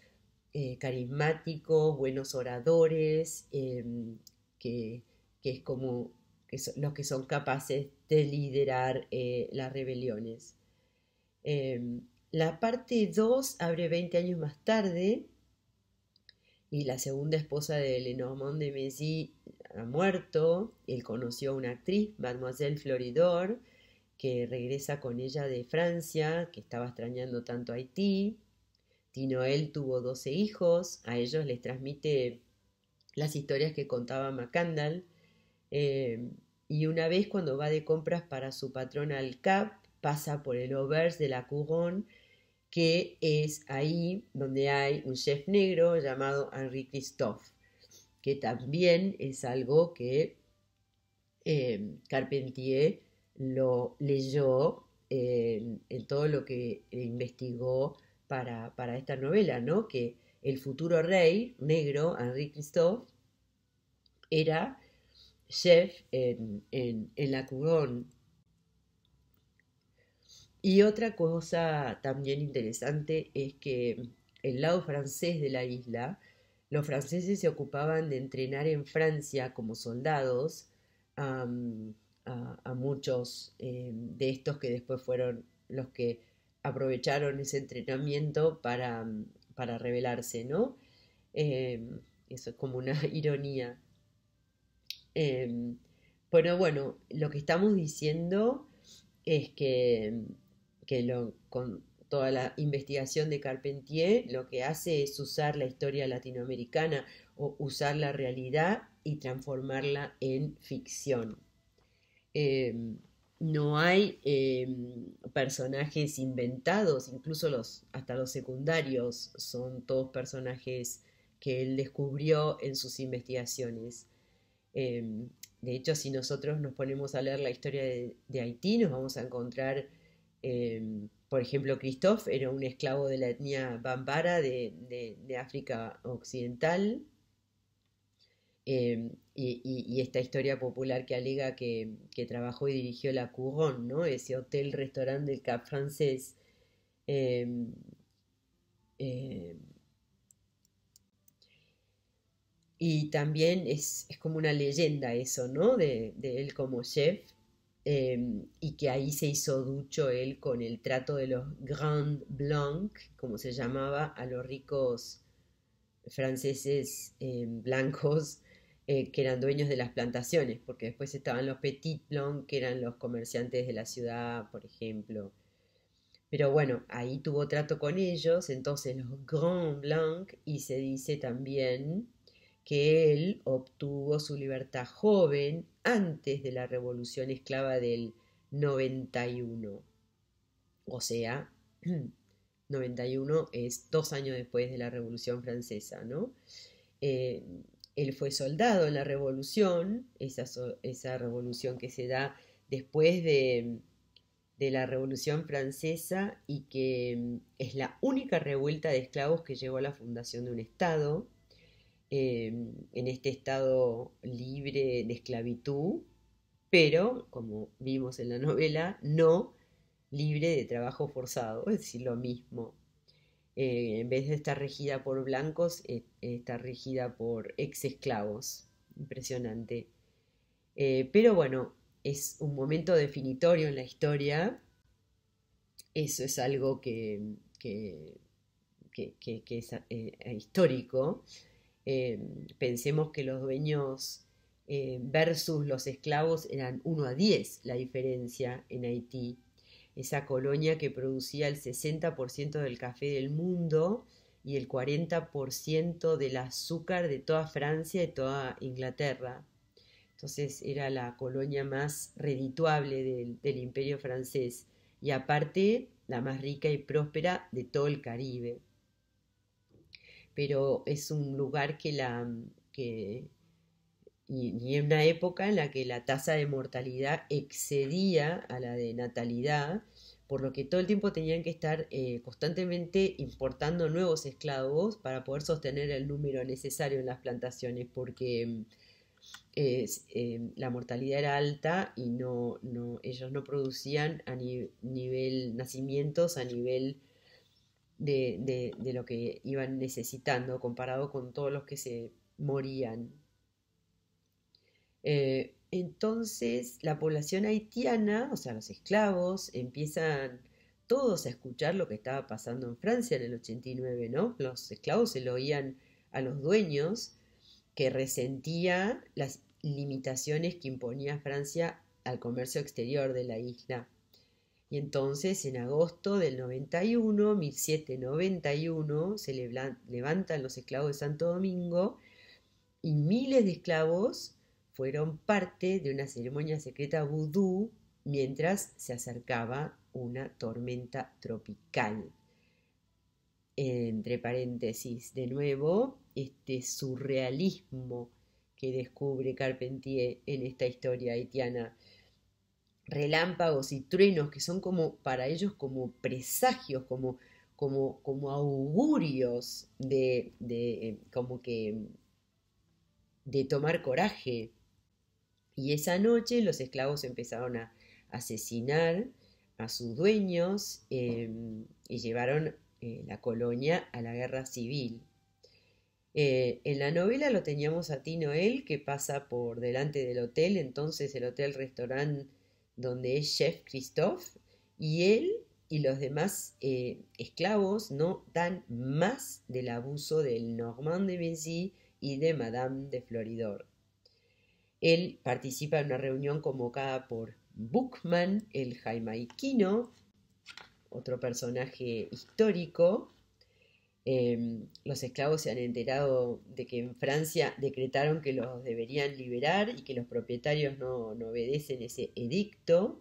S1: eh, carismáticos, buenos oradores, em, que, es como son, los que son capaces de liderar eh, las rebeliones. Em, la parte 2 abre 20 años más tarde y la segunda esposa de Lenormand de Messi ha muerto. Él conoció a una actriz, Mademoiselle Floridor, que regresa con ella de Francia, que estaba extrañando tanto a Haití. Tinoel tuvo 12 hijos, a ellos les transmite las historias que contaba Macandal. Eh, y una vez cuando va de compras para su patrón al CAP, pasa por el over de la Couronne, que es ahí donde hay un chef negro llamado Henri Christophe, que también es algo que eh, Carpentier lo leyó eh, en todo lo que investigó para, esta novela, ¿no? Que el futuro rey negro, Henri Christophe, era chef en, en, la Courón. Y otra cosa también interesante es que el lado francés de la isla, los franceses se ocupaban de entrenar en Francia como soldados a, muchos eh, de estos que después fueron los que aprovecharon ese entrenamiento para, revelarse, ¿no? Em, eso es como una ironía. Bueno, em, bueno, lo que estamos diciendo es que, con toda la investigación de Carpentier lo que hace es usar la historia latinoamericana o usar la realidad y transformarla en ficción. Em, no hay em, personajes inventados, incluso los, hasta los secundarios son todos personajes que él descubrió en sus investigaciones. Em, de hecho, si nosotros nos ponemos a leer la historia de, Haití, nos vamos a encontrar, em, por ejemplo, Christophe era un esclavo de la etnia bambara de África Occidental, Em, y, esta historia popular que alega que, trabajó y dirigió la Couronne ¿no? ese hotel-restaurante del Cap francés. Em, em, y también es, como una leyenda eso, ¿no? De, de él como chef. y que ahí se hizo ducho él con el trato de los Grand Blanc, como se llamaba, a los ricos franceses blancos eh, que eran dueños de las plantaciones, porque después estaban los petit blanc, que eran los comerciantes de la ciudad, por ejemplo. Pero bueno, ahí tuvo trato con ellos, entonces los Grand Blanc, y se dice también que él obtuvo su libertad joven antes de la revolución esclava del 91. O sea, 91 es dos años después de la Revolución Francesa, ¿no? Eh, él fue soldado en la revolución, esa, revolución que se da después de, la Revolución Francesa y que mm, es la única revuelta de esclavos que llevó a la fundación de un Estado, em, en este Estado libre de esclavitud, pero, como vimos en la novela, no libre de trabajo forzado, es decir, lo mismo. Eh, en vez de estar regida por blancos, eh, está regida por ex esclavos. Impresionante. Eh, pero bueno, es un momento definitorio en la historia. Eso es algo que, que es histórico. pensemos que los dueños versus los esclavos eran 1 a 10 la diferencia en Haití esa colonia que producía el 60% del café del mundo y el 40% del azúcar de toda Francia y toda Inglaterra. Entonces era la colonia más redituable del, imperio francés y aparte la más rica y próspera de todo el Caribe. Pero es un lugar que la, que y, en una época en la que la tasa de mortalidad excedía a la de natalidad, por lo que todo el tiempo tenían que estar eh, constantemente importando nuevos esclavos para poder sostener el número necesario en las plantaciones, porque eh, la mortalidad era alta y no, no ellos no producían a nivel nacimientos, a nivel de, de, de lo que iban necesitando, comparado con todos los que se morían eh, entonces la población haitiana, o sea, los esclavos, empiezan todos a escuchar lo que estaba pasando en Francia en el 89, ¿no? Los esclavos se lo oían a los dueños que resentían las limitaciones que imponía Francia al comercio exterior de la isla. Y entonces, en agosto del 91, 1791, se levantan los esclavos de Santo Domingo y miles de esclavos fueron parte de una ceremonia secreta vudú mientras se acercaba una tormenta tropical. Entre paréntesis, de nuevo, este surrealismo que descubre Carpentier en esta historia haitiana. Relámpagos y truenos que son como para ellos como presagios, como, como, como augurios de, de eh, como que de tomar coraje, y esa noche los esclavos empezaron a asesinar a sus dueños em, y llevaron eh, la colonia a la guerra civil. Eh, en la novela lo teníamos a Tinoel que pasa por delante del hotel, entonces el hotel restaurante donde es chef Christophe, y él y los demás eh, esclavos no dan más del abuso del Normand de Vinci y de Madame de Floridor. Él participa en una reunión convocada por Buchmann, el jaimaiquino, otro personaje histórico. Em, los esclavos se han enterado de que en Francia decretaron que los deberían liberar y que los propietarios no, obedecen ese edicto.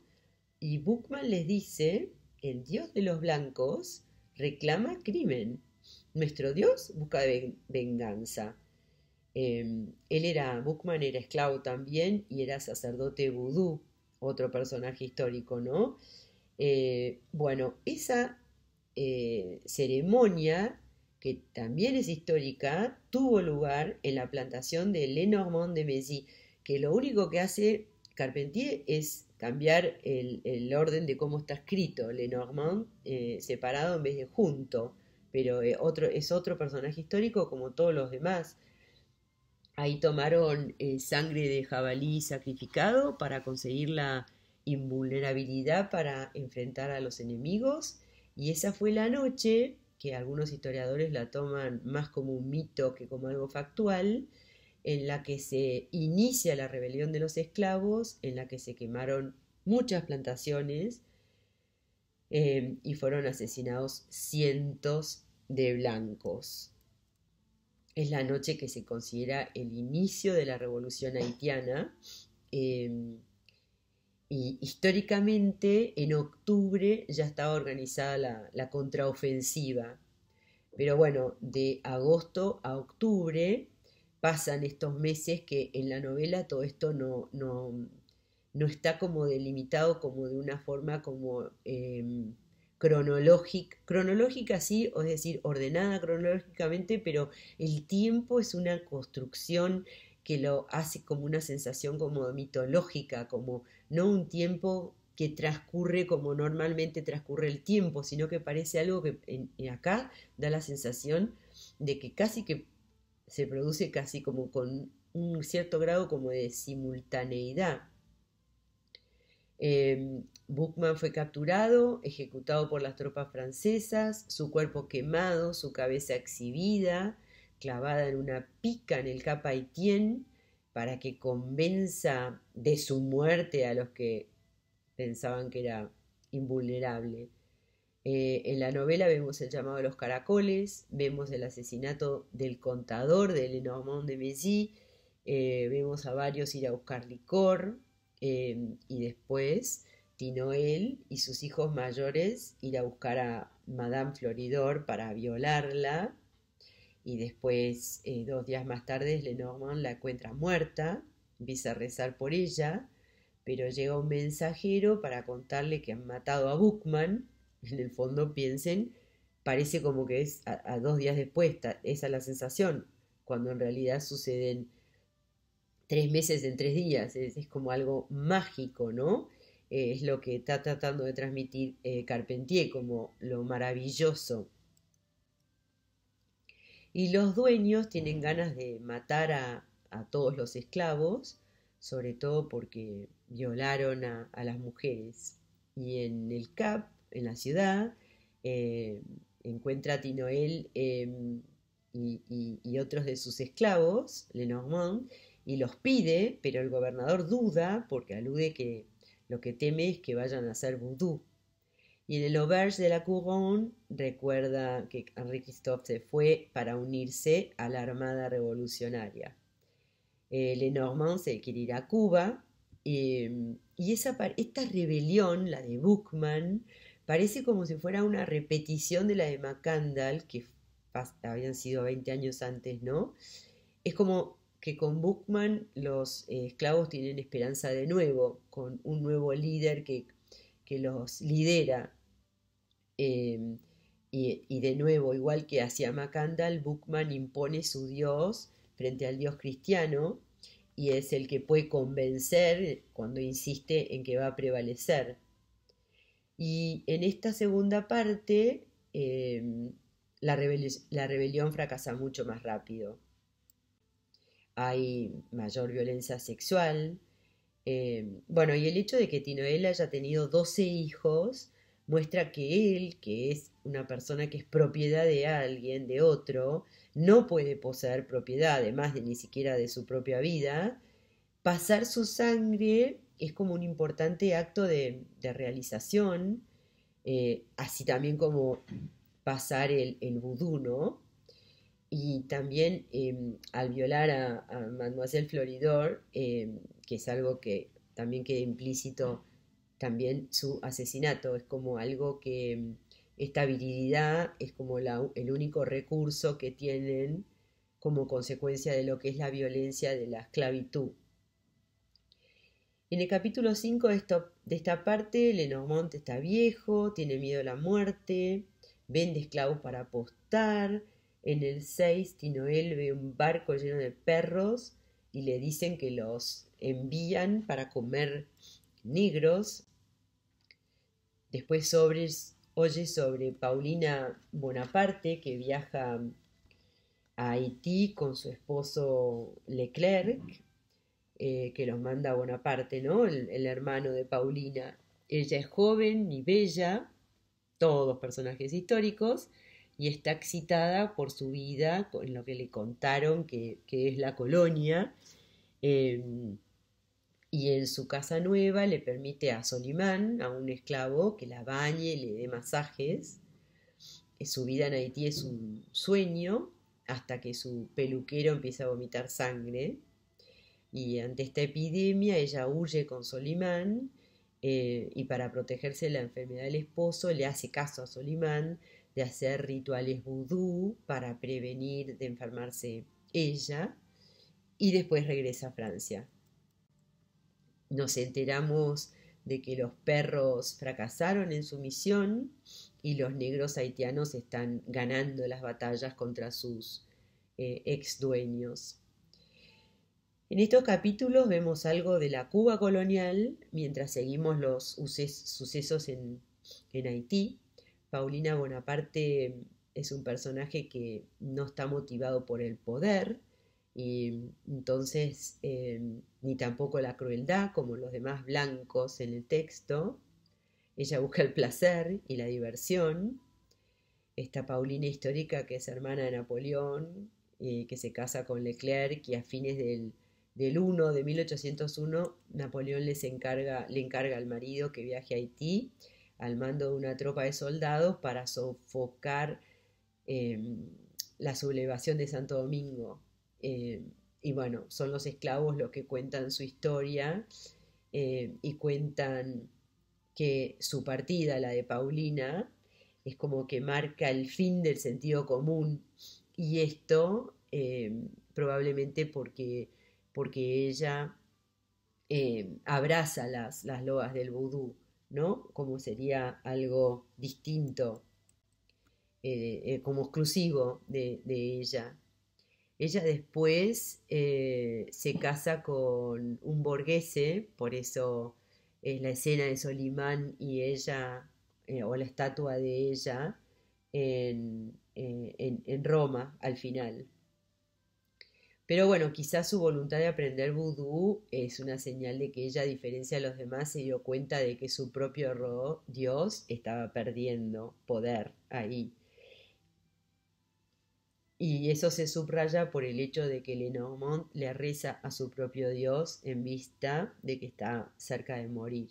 S1: Y Buchmann les dice, el dios de los blancos reclama crimen, nuestro dios busca venganza. Em, él era, Buckman era esclavo también y era sacerdote vudú, otro personaje histórico, ¿no? Eh, bueno, esa eh, ceremonia, que también es histórica, tuvo lugar en la plantación de Lenormand de Messi, que lo único que hace Carpentier es cambiar el, orden de cómo está escrito Lenormand, eh, separado en vez de junto, pero es otro personaje histórico como todos los demás Ahí tomaron eh, sangre de jabalí sacrificado para conseguir la invulnerabilidad para enfrentar a los enemigos. Y esa fue la noche, que algunos historiadores la toman más como un mito que como algo factual, en la que se inicia la rebelión de los esclavos, en la que se quemaron muchas plantaciones eh, y fueron asesinados cientos de blancos es la noche que se considera el inicio de la revolución haitiana. Em, y históricamente en octubre ya estaba organizada la, contraofensiva. Pero bueno, de agosto a octubre pasan estos meses que en la novela todo esto no, no, está como delimitado como de una forma como em, cronológica, cronológica sí, es decir, ordenada cronológicamente, pero el tiempo es una construcción que lo hace como una sensación como mitológica, como no un tiempo que transcurre como normalmente transcurre el tiempo, sino que parece algo que acá da la sensación de que casi que se produce casi como con un cierto grado como de simultaneidad. Em, Buchmann fue capturado, ejecutado por las tropas francesas, su cuerpo quemado, su cabeza exhibida, clavada en una pica en el Cap Haitien para que convenza de su muerte a los que pensaban que era invulnerable. Eh, en la novela vemos el llamado a los caracoles, vemos el asesinato del contador de Lenormand de Messi, eh, vemos a varios ir a buscar licor eh, y después Vino él y sus hijos mayores ir a buscar a Madame Floridor para violarla y después, eh, dos días más tarde, Lenormand la encuentra muerta, empieza a rezar por ella, pero llega un mensajero para contarle que han matado a Buckman. en el fondo piensen, parece como que es a, dos días después, esa es la sensación, cuando en realidad suceden tres meses en tres días, es como algo mágico, ¿no? es lo que está tratando de transmitir eh, Carpentier como lo maravilloso. Y los dueños tienen ganas de matar a, todos los esclavos, sobre todo porque violaron a, las mujeres. Y en el CAP, en la ciudad, eh, encuentra a Tinoel em, y, y, otros de sus esclavos, Lenormand, y los pide, pero el gobernador duda porque alude que lo que teme es que vayan a hacer vudú. Y en el Auberge de la Couronne recuerda que Henri Christophe se fue para unirse a la Armada Revolucionaria. Eh, Le se quiere ir a Cuba em, y esa, esta rebelión, la de Buchmann, parece como si fuera una repetición de la de Macandal, que habían sido 20 años antes, ¿no? Es como que con Buckman los eh, esclavos tienen esperanza de nuevo, con un nuevo líder que, que los lidera. Em, y, de nuevo, igual que hacía Macandal, Buckman impone su Dios frente al Dios cristiano y es el que puede convencer cuando insiste en que va a prevalecer. Y en esta segunda parte, em, la rebelión fracasa mucho más rápido hay mayor violencia sexual. Eh, bueno, y el hecho de que Tinoel haya tenido 12 hijos muestra que él, que es una persona que es propiedad de alguien, de otro, no puede poseer propiedad, además de ni siquiera de su propia vida. Pasar su sangre es como un importante acto de, realización, eh, así también como pasar el, el y también em, al violar a, Mademoiselle Floridor, em, que es algo que también queda implícito, también su asesinato, es como algo que em, esta virilidad es como el único recurso que tienen como consecuencia de lo que es la violencia de la esclavitud. En el capítulo 5 de, de, esta parte, Lenormand está viejo, tiene miedo a la muerte, vende esclavos para apostar, en el 6, Tinoel ve un barco lleno de perros y le dicen que los envían para comer negros. Después oye sobre Paulina Bonaparte, que viaja a Haití con su esposo Leclerc, eh, que los manda Bonaparte, ¿no? el hermano de Paulina. Ella es joven y bella, todos personajes históricos, y está excitada por su vida, con lo que le contaron que, que es la colonia. Em, y en su casa nueva le permite a Solimán, a un esclavo, que la bañe, le dé masajes. Eh, su vida en Haití es un sueño hasta que su peluquero empieza a vomitar sangre. Y ante esta epidemia ella huye con Solimán eh, y para protegerse de la enfermedad del esposo le hace caso a Solimán, de hacer rituales vudú para prevenir de enfermarse ella y después regresa a Francia. Nos enteramos de que los perros fracasaron en su misión y los negros haitianos están ganando las batallas contra sus eh, ex dueños. En estos capítulos vemos algo de la Cuba colonial mientras seguimos los sucesos en Haití Paulina Bonaparte mm, es un personaje que no está motivado por el poder y mm, entonces em, ni tampoco la crueldad como los demás blancos en el texto. Ella busca el placer y la diversión. Esta Paulina histórica que es hermana de Napoleón, eh, que se casa con Leclerc y a fines del, 1 de 1801 Napoleón encarga, le encarga al marido que viaje a Haití al mando de una tropa de soldados para sofocar em, la sublevación de Santo Domingo. Em, y bueno, son los esclavos los que cuentan su historia em, y cuentan que su partida, la de Paulina, es como que marca el fin del sentido común. Y esto probablemente porque, porque ella abraza las, las loas del vudú. ¿no? Como sería algo distinto, eh, eh, como exclusivo de, ella. Ella después eh, se casa con un borghese, por eso es la escena de Solimán y ella, o la estatua de ella, en Roma al final, pero bueno, quizás su voluntad de aprender vudú es una señal de que ella, a diferencia de los demás, se dio cuenta de que su propio Dios estaba perdiendo poder ahí. Y eso se subraya por el hecho de que Lenormand le reza a su propio Dios en vista de que está cerca de morir.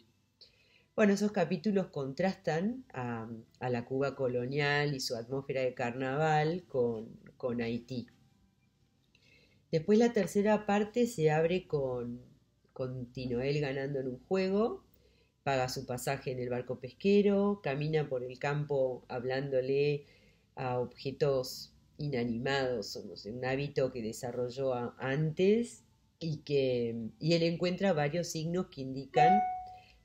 S1: Bueno, esos capítulos contrastan a, la Cuba colonial y su atmósfera de carnaval con Haití. Después la tercera parte se abre con, Tinoel ganando en un juego, paga su pasaje en el barco pesquero, camina por el campo hablándole a objetos inanimados, un hábito que desarrolló antes y que él encuentra varios signos que indican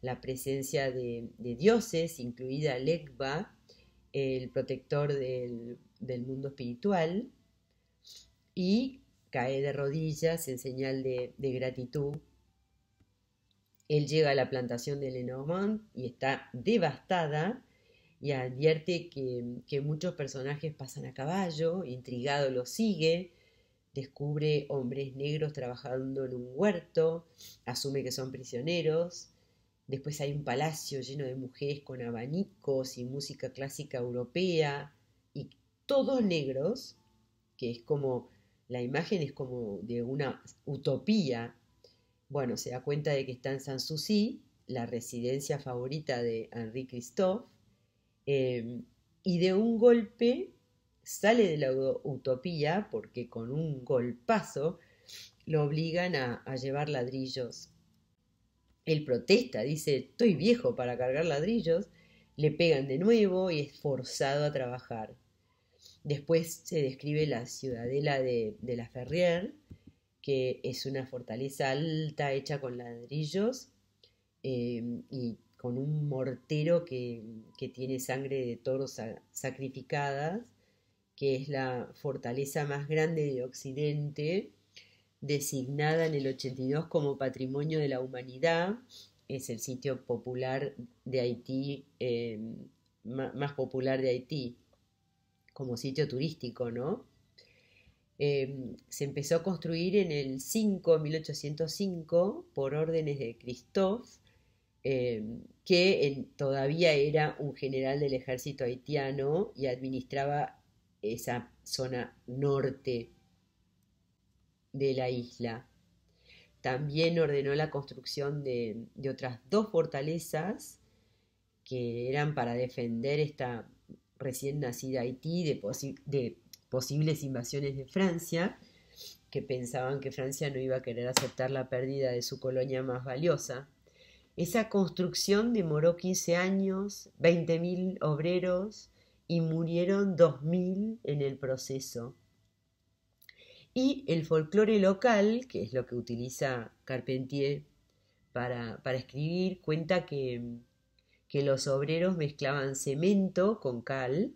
S1: la presencia de, dioses, incluida Legba, el protector del, del mundo espiritual, y cae de rodillas en señal de, gratitud. Él llega a la plantación de Lenormand y está devastada y advierte que, que muchos personajes pasan a caballo, intrigado lo sigue, descubre hombres negros trabajando en un huerto, asume que son prisioneros, después hay un palacio lleno de mujeres con abanicos y música clásica europea, y todos negros, que es como la imagen es como de una utopía. Bueno, se da cuenta de que está en Sanssouci, la residencia favorita de Henri Christophe, em, y de un golpe sale de la utopía porque con un golpazo lo obligan a, a llevar ladrillos. Él protesta, dice, estoy viejo para cargar ladrillos, le pegan de nuevo y es forzado a trabajar. Después se describe la ciudadela de, la Ferrière, que es una fortaleza alta hecha con ladrillos em, y con un mortero que, tiene sangre de toros sacrificadas, que es la fortaleza más grande de Occidente, designada en el 82 como Patrimonio de la Humanidad, es el sitio popular de Haití, em, más popular de Haití como sitio turístico, ¿no? Em, se empezó a construir en el 5, 1805, por órdenes de Christophe, em, que todavía era un general del ejército haitiano y administraba esa zona norte de la isla. También ordenó la construcción de, de otras dos fortalezas que eran para defender esta recién nacida Haití de, posibles invasiones de Francia, que pensaban que Francia no iba a querer aceptar la pérdida de su colonia más valiosa. Esa construcción demoró 15 años, 20.000 obreros y murieron 2.000 en el proceso. Y el folclore local, que es lo que utiliza Carpentier para escribir, cuenta que que los obreros mezclaban cemento con cal,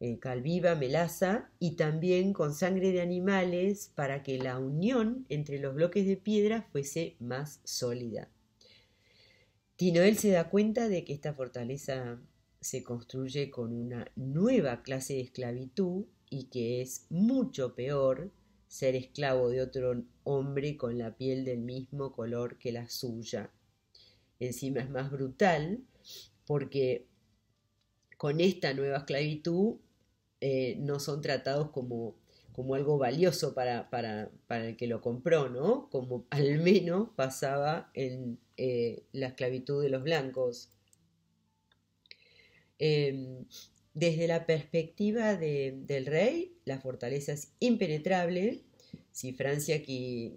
S1: eh, cal viva, melaza, y también con sangre de animales para que la unión entre los bloques de piedra fuese más sólida. Tinoel se da cuenta de que esta fortaleza se construye con una nueva clase de esclavitud y que es mucho peor ser esclavo de otro hombre con la piel del mismo color que la suya. Encima es más brutal porque con esta nueva esclavitud eh, no son tratados como, como algo valioso para, para, el que lo compró, ¿no? Como al menos pasaba en eh, la esclavitud de los blancos. Em, desde la perspectiva del rey, la fortaleza es impenetrable. Si Francia que,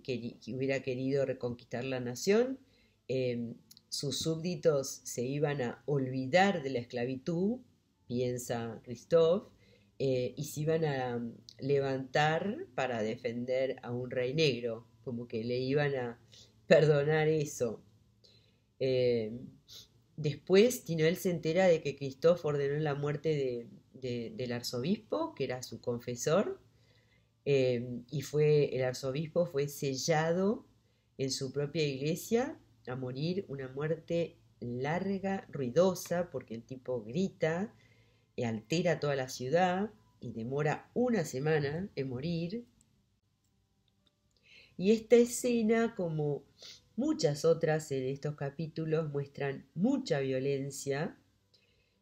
S1: hubiera querido reconquistar la nación, em, sus súbditos se iban a olvidar de la esclavitud, piensa Christophe, eh, y se iban a mm, levantar para defender a un rey negro, como que le iban a perdonar eso. Eh, después Tinoel se entera de que Christophe ordenó la muerte del arzobispo, que era su confesor, eh, y fue el arzobispo fue sellado en su propia iglesia a morir una muerte larga, ruidosa, porque el tipo grita, y altera toda la ciudad y demora una semana en morir. Y esta escena, como muchas otras en estos capítulos, muestran mucha violencia,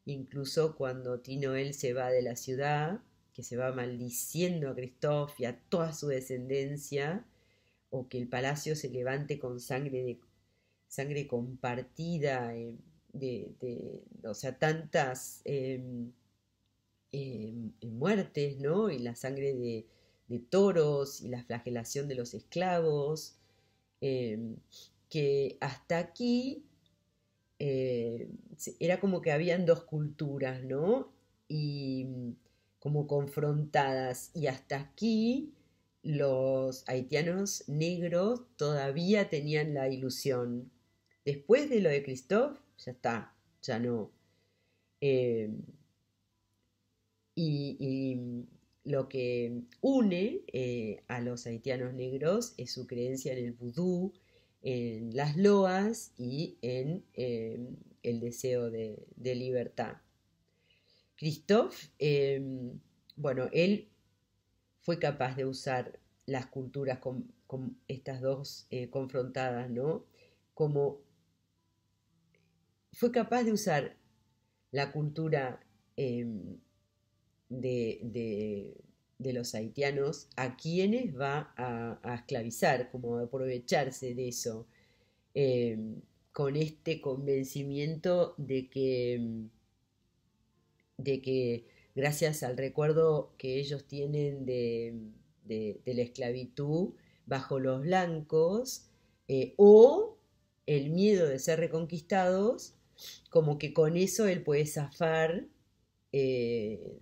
S1: incluso cuando Tinoel se va de la ciudad, que se va maldiciendo a Cristof y a toda su descendencia, o que el palacio se levante con sangre de sangre compartida, eh, de, o sea, tantas em, em, em, muertes, ¿no? Y la sangre de, de, toros y la flagelación de los esclavos, que hasta aquí eh, era como que habían dos culturas, ¿no? Y mm, como confrontadas. Y hasta aquí los haitianos negros todavía tenían la ilusión Después de lo de Christophe, ya está, ya no. Em, y, lo que une eh, a los haitianos negros es su creencia en el vudú, en las loas y en em, el deseo de, libertad. Christoph, em, bueno, él fue capaz de usar las culturas con, estas dos eh, confrontadas, ¿no? Como fue capaz de usar la cultura em, de, los haitianos a quienes va a, esclavizar, como aprovecharse de eso, em, con este convencimiento de que, em, de que gracias al recuerdo que ellos tienen de, la esclavitud bajo los blancos, eh, o el miedo de ser reconquistados, como que con eso él puede zafar eh,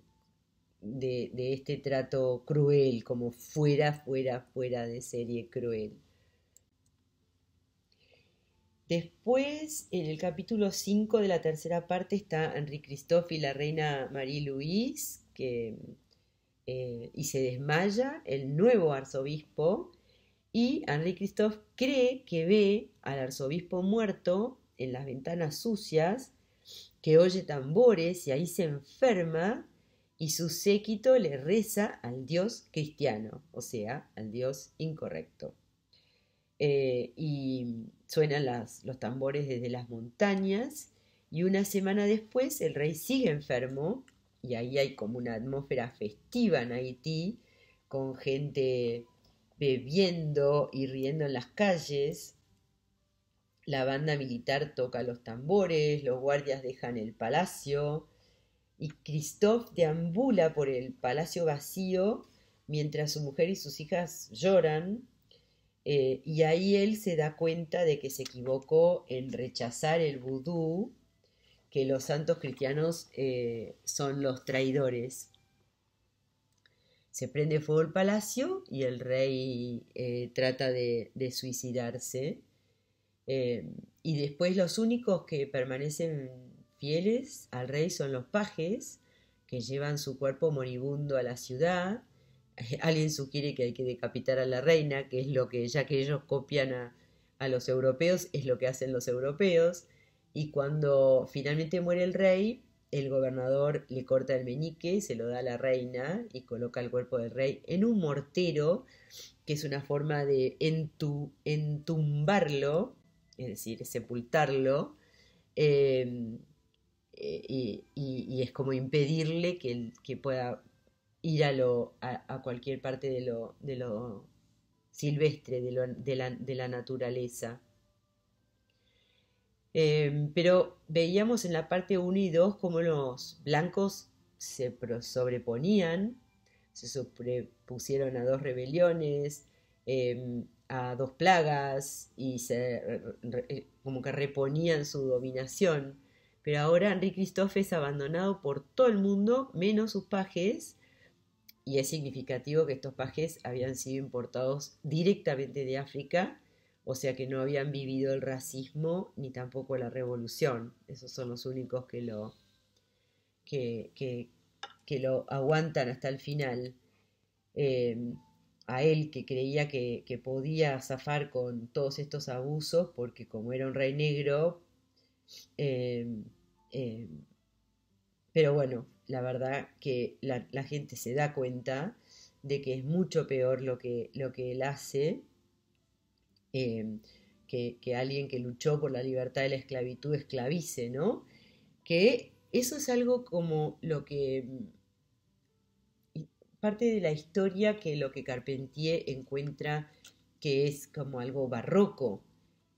S1: de, este trato cruel, como fuera, fuera, fuera de serie cruel. Después, en el capítulo 5 de la tercera parte está Henri Christophe y la reina Marie-Louise, que eh, y se desmaya el nuevo arzobispo y Henri Christophe cree que ve al arzobispo muerto en las ventanas sucias, que oye tambores y ahí se enferma y su séquito le reza al dios cristiano, o sea, al dios incorrecto. Eh, y suenan los tambores desde las montañas y una semana después el rey sigue enfermo y ahí hay como una atmósfera festiva en Haití, con gente bebiendo y riendo en las calles, la banda militar toca los tambores, los guardias dejan el palacio y Christophe deambula por el palacio vacío mientras su mujer y sus hijas lloran eh, y ahí él se da cuenta de que se equivocó en rechazar el vudú, que los santos cristianos eh, son los traidores. Se prende fuego el palacio y el rey eh, trata de suicidarse. Eh, y después los únicos que permanecen fieles al rey son los pajes, que llevan su cuerpo moribundo a la ciudad. Alguien sugiere que hay que decapitar a la reina, que es lo que, ya que ellos copian a, los europeos, es lo que hacen los europeos. Y cuando finalmente muere el rey, el gobernador le corta el meñique, se lo da a la reina y coloca el cuerpo del rey en un mortero, que es una forma de entumbarlo es decir, sepultarlo, em, eh, y, es como impedirle que, que pueda ir a, a, cualquier parte de lo, de lo silvestre, de, la, naturaleza. Em, pero veíamos en la parte 1 y 2 cómo los blancos se sobreponían, se sobrepusieron a dos rebeliones, em, a dos plagas y se, eh, como que reponían su dominación. Pero ahora Henri Christophe es abandonado por todo el mundo, menos sus pajes, y es significativo que estos pajes habían sido importados directamente de África, o sea que no habían vivido el racismo ni tampoco la revolución. Esos son los únicos que lo, que, lo aguantan hasta el final. Eh, a él que creía que, podía zafar con todos estos abusos, porque como era un rey negro, eh, eh, pero bueno, la verdad que la, gente se da cuenta de que es mucho peor lo que, lo que él hace eh, que alguien que luchó por la libertad de la esclavitud esclavice, ¿no? Que eso es algo como lo que parte de la historia que lo que Carpentier encuentra que es como algo barroco,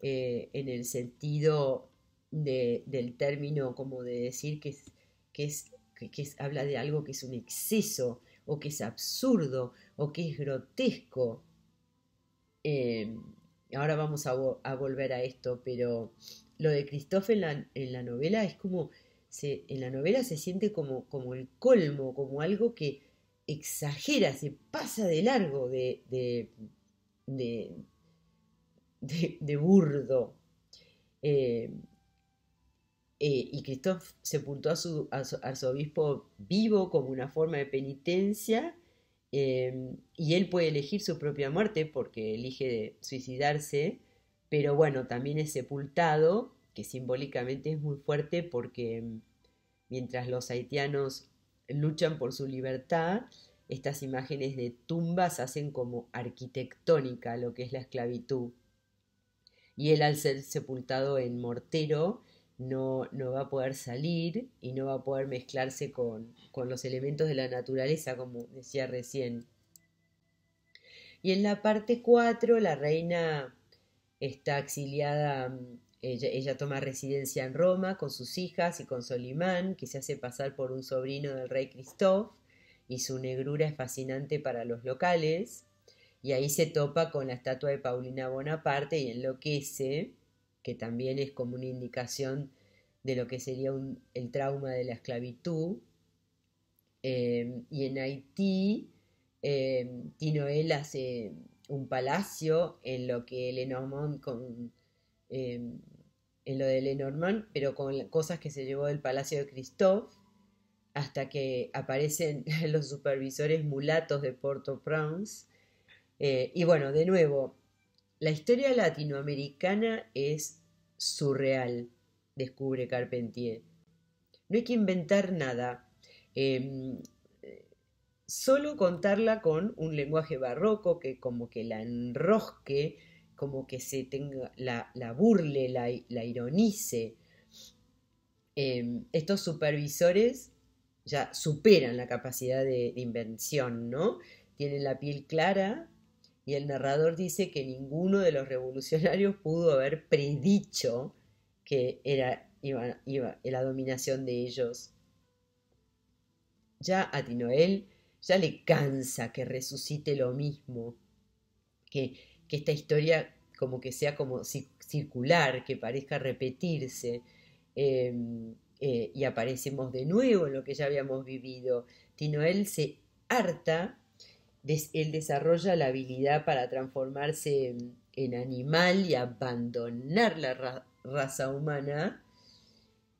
S1: eh, en el sentido del término como de decir que, es, que, es, que, habla de algo que es un exceso, o que es absurdo, o que es grotesco. Em, ahora vamos a, volver a esto, pero lo de Christophe en la, en la novela es como, se, en la novela se siente como, como el colmo, como algo que, exagera, se pasa de largo de, de, burdo. Eh, eh, y Cristo sepultó a su, a su, arzobispo vivo como una forma de penitencia eh, y él puede elegir su propia muerte porque elige suicidarse, pero bueno, también es sepultado, que simbólicamente es muy fuerte porque mm, mientras los haitianos luchan por su libertad, estas imágenes de tumbas hacen como arquitectónica lo que es la esclavitud. Y él al ser sepultado en mortero no, no va a poder salir y no va a poder mezclarse con, con los elementos de la naturaleza, como decía recién. Y en la parte 4 la reina está exiliada mm, ella, toma residencia en Roma con sus hijas y con Solimán, que se hace pasar por un sobrino del rey Cristóf, y su negrura es fascinante para los locales. Y ahí se topa con la estatua de Paulina Bonaparte y enloquece, que también es como una indicación de lo que sería el trauma de la esclavitud. Eh, y en Haití, eh, Tinoel hace un palacio en lo que Lenormand con, Em, en lo de Lenormand, pero con cosas que se llevó del Palacio de Christophe, hasta que aparecen los supervisores mulatos de Port-au-Prince. Eh, y bueno, de nuevo, la historia latinoamericana es surreal, descubre Carpentier. No hay que inventar nada. Em, solo contarla con un lenguaje barroco que como que la enrosque como que se tenga, la, burle, la, ironice. Em, estos supervisores ya superan la capacidad de, invención, ¿no? Tienen la piel clara y el narrador dice que ninguno de los revolucionarios pudo haber predicho que era iba, iba, la dominación de ellos. Ya a Tinoel ya le cansa que resucite lo mismo, que que esta historia como que sea como circular, que parezca repetirse, em, eh, y aparecemos de nuevo en lo que ya habíamos vivido. Tinoel se harta, él desarrolla la habilidad para transformarse en, animal y abandonar la raza humana,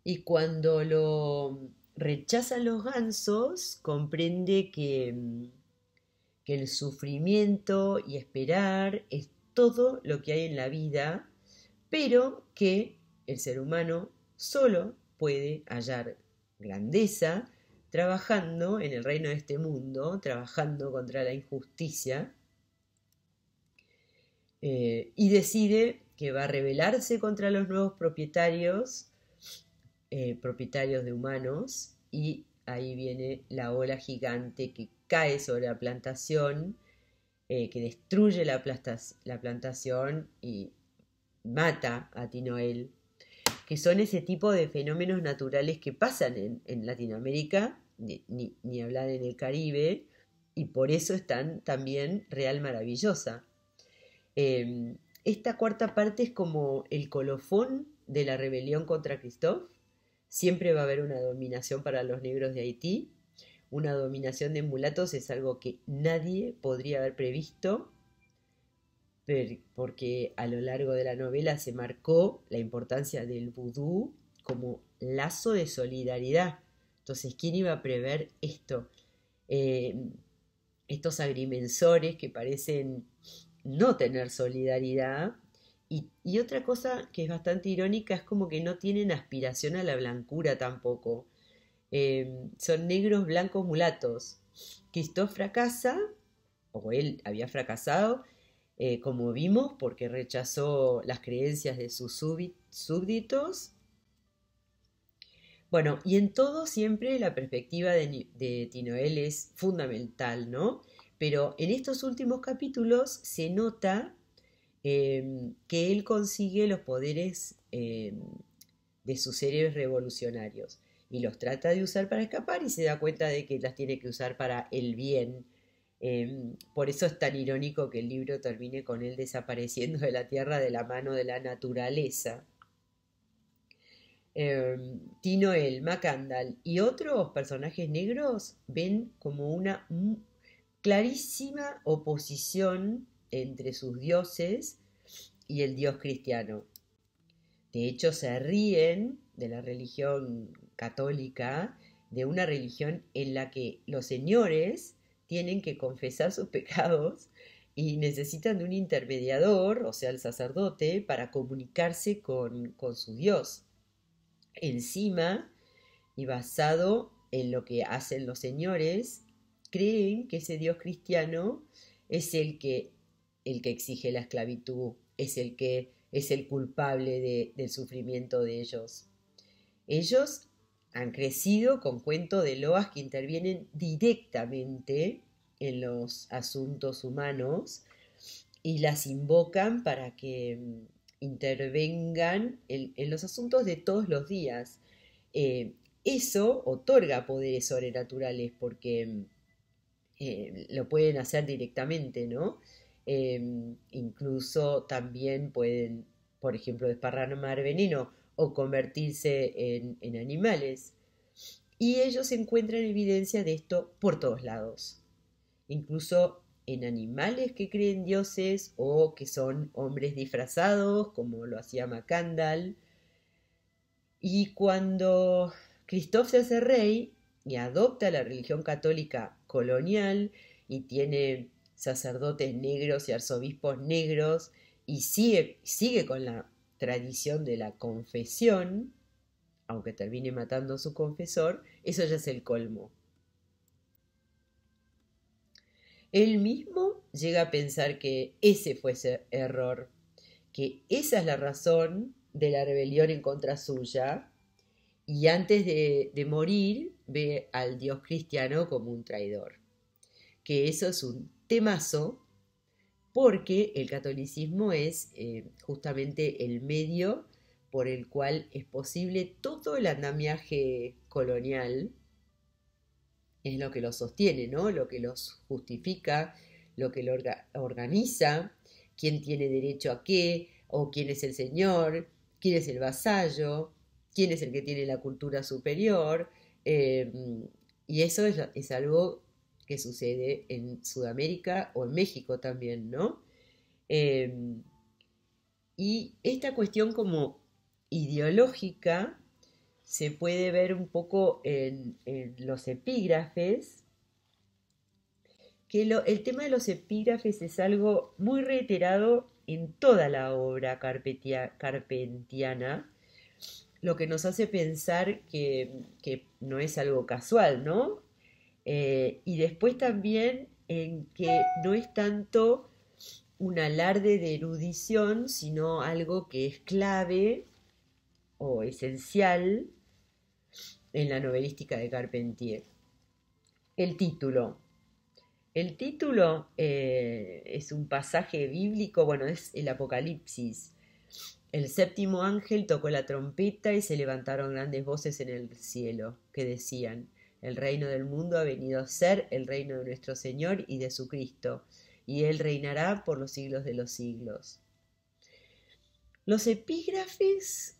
S1: y cuando lo rechazan los gansos, comprende que em, que el sufrimiento y esperar es todo lo que hay en la vida, pero que el ser humano solo puede hallar grandeza trabajando en el reino de este mundo, trabajando contra la injusticia, eh, y decide que va a rebelarse contra los nuevos propietarios, eh, propietarios de humanos, y ahí viene la ola gigante que cae sobre la plantación, eh, que destruye la, plantación y mata a Tinoel, que son ese tipo de fenómenos naturales que pasan en, Latinoamérica, ni, hablar en el Caribe, y por eso están también Real Maravillosa. Em, esta cuarta parte es como el colofón de la rebelión contra Christophe. Siempre va a haber una dominación para los negros de Haití, una dominación de mulatos es algo que nadie podría haber previsto, porque a lo largo de la novela se marcó la importancia del vudú como lazo de solidaridad. Entonces, ¿quién iba a prever esto? Eh, estos agrimensores que parecen no tener solidaridad. y otra cosa que es bastante irónica es como que no tienen aspiración a la blancura tampoco. Em, son negros, blancos, mulatos. Cristo fracasa, o él había fracasado, eh, como vimos, porque rechazó las creencias de sus súbditos. Bueno, y en todo siempre la perspectiva de, Tinoel es fundamental, ¿no? Pero en estos últimos capítulos se nota em, que él consigue los poderes em, de sus seres revolucionarios y los trata de usar para escapar y se da cuenta de que las tiene que usar para el bien. Em, por eso es tan irónico que el libro termine con él desapareciendo de la tierra de la mano de la naturaleza. Em, tinoel Macandal y otros personajes negros ven como una clarísima oposición entre sus dioses y el dios cristiano. De hecho, se ríen de la religión católica, de una religión en la que los señores tienen que confesar sus pecados y necesitan de un intermediador, o sea, el sacerdote, para comunicarse con, su Dios. Encima, y basado en lo que hacen los señores, creen que ese Dios cristiano es el que, el que exige la esclavitud, es el que es el culpable del sufrimiento de ellos. Ellos han crecido con cuento de loas que intervienen directamente en los asuntos humanos y las invocan para que mm, intervengan en, los asuntos de todos los días. Eh, eso otorga poderes sobrenaturales porque mm, eh, lo pueden hacer directamente, ¿no? Eh, incluso también pueden, por ejemplo, desparramar veneno o convertirse en, animales. Y ellos encuentran evidencia de esto por todos lados, incluso en animales que creen dioses o que son hombres disfrazados, como lo hacía Macandal. Y cuando Cristóbal se hace rey y adopta la religión católica colonial y tiene sacerdotes negros y arzobispos negros y sigue, sigue con la tradición de la confesión, aunque termine matando a su confesor, eso ya es el colmo. Él mismo llega a pensar que ese fue ese error, que esa es la razón de la rebelión en contra suya, y antes de, de morir ve al Dios cristiano como un traidor. Que eso es un temazo porque el catolicismo es eh, justamente el medio por el cual es posible todo el andamiaje colonial, es lo que lo sostiene, ¿no? Lo que los justifica, lo que lo organiza, quién tiene derecho a qué, o quién es el señor, quién es el vasallo, quién es el que tiene la cultura superior. Eh, y eso es algo que sucede en Sudamérica o en México también, ¿no? Em, y esta cuestión como ideológica se puede ver un poco en, los epígrafes, que el tema de los epígrafes es algo muy reiterado en toda la obra carpentiana, lo que nos hace pensar que no es algo casual, ¿no? Eh, y después también en que no es tanto un alarde de erudición, sino algo que es clave o esencial en la novelística de Carpentier. El título. El título eh, es un pasaje bíblico, bueno, es el Apocalipsis. El séptimo ángel tocó la trompeta y se levantaron grandes voces en el cielo que decían, el reino del mundo ha venido a ser el reino de nuestro Señor y de su Cristo, y Él reinará por los siglos de los siglos. Los epígrafes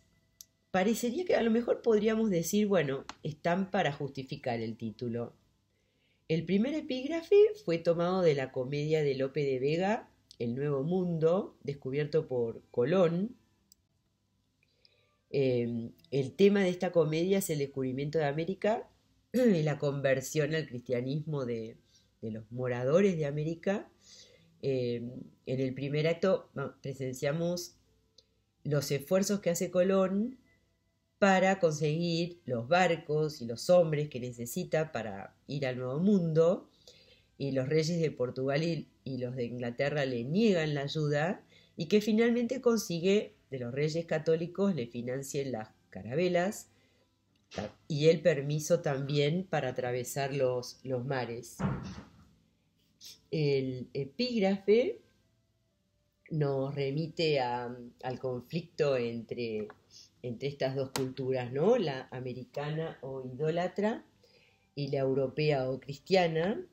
S1: parecería que a lo mejor podríamos decir, bueno, están para justificar el título. El primer epígrafe fue tomado de la comedia de Lope de Vega, El Nuevo Mundo, descubierto por Colón. Eh, el tema de esta comedia es el descubrimiento de América la conversión al cristianismo de, los moradores de América, eh, en el primer acto presenciamos los esfuerzos que hace Colón para conseguir los barcos y los hombres que necesita para ir al Nuevo Mundo, y los reyes de Portugal y los de Inglaterra le niegan la ayuda, y que finalmente consigue de los reyes católicos le financien las carabelas y el permiso también para atravesar los, mares. El epígrafe nos remite al conflicto entre, entre estas dos culturas, ¿no? La americana o idólatra y la europea o cristiana,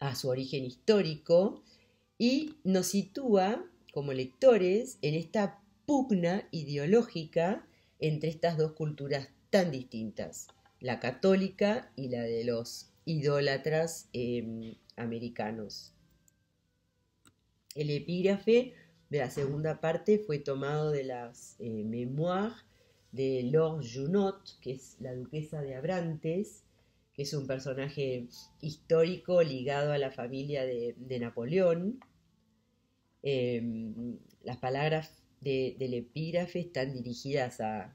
S1: a su origen histórico, y nos sitúa como lectores en esta pugna ideológica entre estas dos culturas tan distintas, la católica y la de los idólatras em, americanos. El epígrafe de la segunda parte fue tomado de las Memoirs eh, Memoires de Lord Junot, que es la duquesa de Abrantes, que es un personaje histórico ligado a la familia de, Napoleón. Em, las palabras del epígrafe están dirigidas a,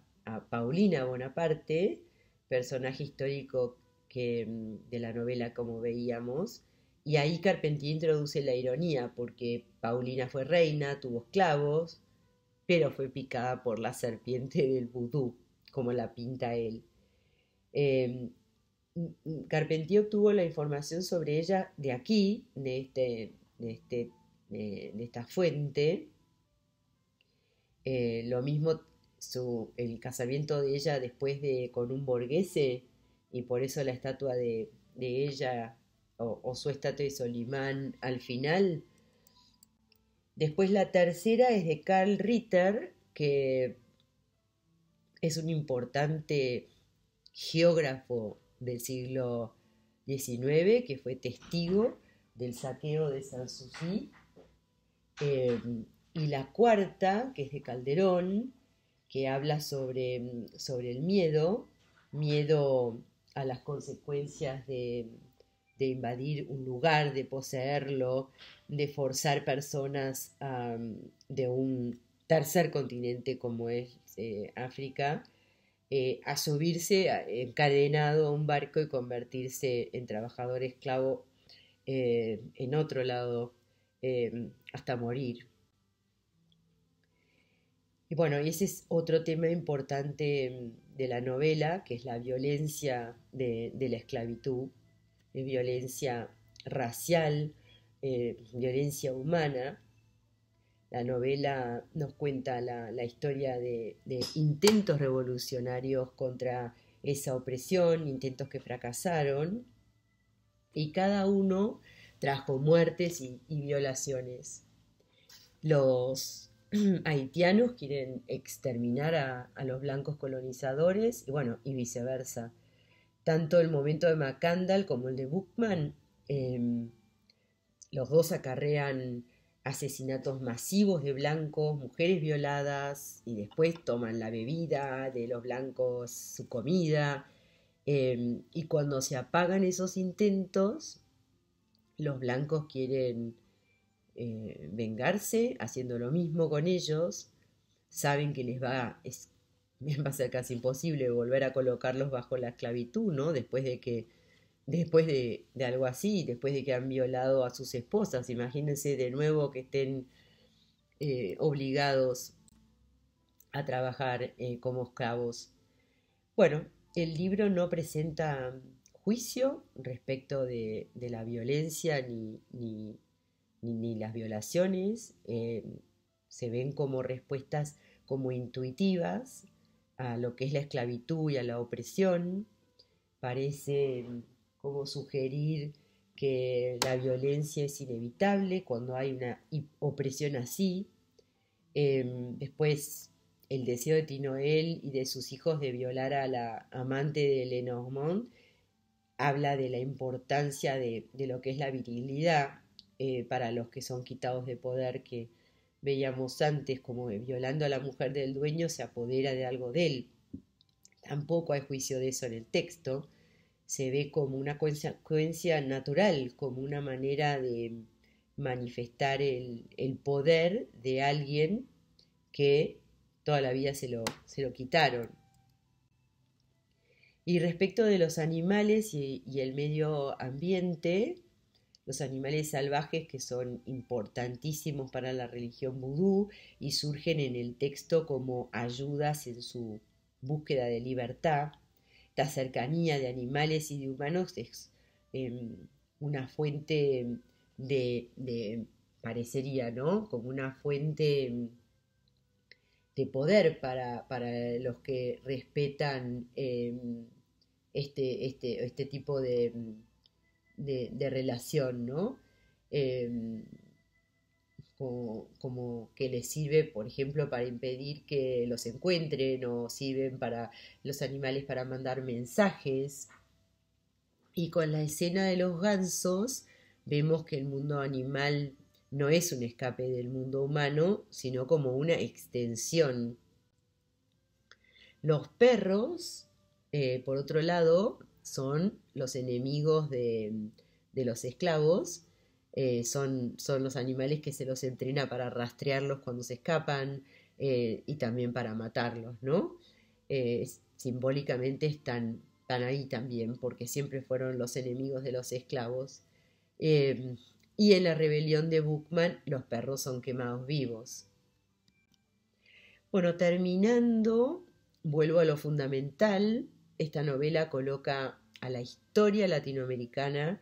S1: Paulina Bonaparte, personaje histórico mm, de la novela como veíamos, y ahí Carpentier introduce la ironía, porque Paulina fue reina, tuvo esclavos, pero fue picada por la serpiente del vudú, como la pinta él. Em, Carpentier obtuvo la información sobre ella de aquí, de, este, este, de, de esta fuente, eh, lo mismo su, el casamiento de ella después de con un borghese y por eso la estatua de, ella o, su estatua de Solimán al final. Después la tercera es de Karl Ritter, que es un importante geógrafo del siglo XIX que fue testigo del saqueo de Sanssouci. Eh, y la cuarta, que es de Calderón, que habla sobre, el miedo, miedo a las consecuencias de, invadir un lugar, de poseerlo, de forzar personas de un tercer continente como es eh, África, eh, a subirse encadenado a un barco y convertirse en trabajador esclavo eh, en otro lado hasta morir. Y bueno, ese es otro tema importante mm, de la novela, que es la violencia de, la esclavitud, de violencia racial, eh, violencia humana. La novela nos cuenta la, historia de, intentos revolucionarios contra esa opresión, intentos que fracasaron, y cada uno trajo muertes y, y violaciones. Los haitianos quieren exterminar a, los blancos colonizadores y bueno, y viceversa. Tanto el momento de Macandal como el de buckman em, los dos acarrean asesinatos masivos de blancos, mujeres violadas y después toman la bebida de los blancos, su comida. Em, y cuando se apagan esos intentos, los blancos quieren eh, vengarse haciendo lo mismo con ellos, saben que les va, es, va a ser casi imposible volver a colocarlos bajo la esclavitud, ¿no? Después de que después de, algo así, después de que han violado a sus esposas. Imagínense de nuevo que estén eh, obligados a trabajar eh, como esclavos. Bueno, el libro no presenta juicio respecto de, la violencia ni, ni, ni, las violaciones eh, se ven como respuestas como intuitivas a lo que es la esclavitud y a la opresión. Parece mm, como sugerir que la violencia es inevitable cuando hay una opresión así. Em, después, el deseo de Tinoel y de sus hijos de violar a la amante de Lenormand habla de la importancia de, de lo que es la virilidad eh, para los que son quitados de poder que veíamos antes, como violando a la mujer del dueño se apodera de algo de él. Tampoco hay juicio de eso en el texto. Se ve como una consecuencia natural, como una manera de manifestar el, poder de alguien que toda la vida se lo, quitaron. Y respecto de los animales y el medio ambiente, los animales salvajes que son importantísimos para la religión vudú y surgen en el texto como ayudas en su búsqueda de libertad. Esta cercanía de animales y de humanos es em, una fuente de, parecería, ¿no? Como una fuente em, de poder para, los que respetan em, este, este, este tipo de de, relación, ¿no? Em, como, que les sirve, por ejemplo, para impedir que los encuentren o sirven para los animales para mandar mensajes. Y con la escena de los gansos vemos que el mundo animal no es un escape del mundo humano, sino como una extensión. Los perros, eh, por otro lado, son los enemigos de, los esclavos, eh, son, los animales que se los entrena para rastrearlos cuando se escapan eh, y también para matarlos, ¿no? Eh, simbólicamente están, ahí también porque siempre fueron los enemigos de los esclavos. y en la rebelión de Buchman los perros son quemados vivos. Bueno, terminando, vuelvo a lo fundamental, esta novela coloca a la historia latinoamericana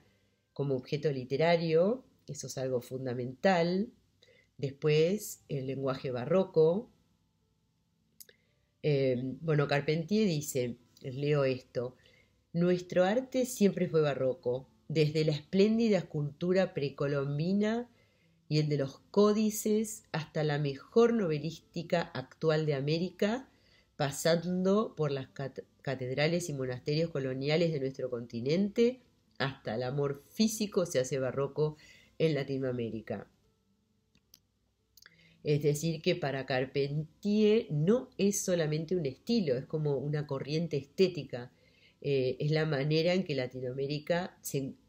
S1: como objeto literario, eso es algo fundamental. Después, el lenguaje barroco. Eh, bueno, Carpentier dice, leo esto, nuestro arte siempre fue barroco, desde la espléndida escultura precolombina y el de los códices hasta la mejor novelística actual de América, pasando por las catedrales y monasterios coloniales de nuestro continente, hasta el amor físico se hace barroco en Latinoamérica. Es decir, que para Carpentier no es solamente un estilo, es como una corriente estética. Eh, es la manera en que Latinoamérica,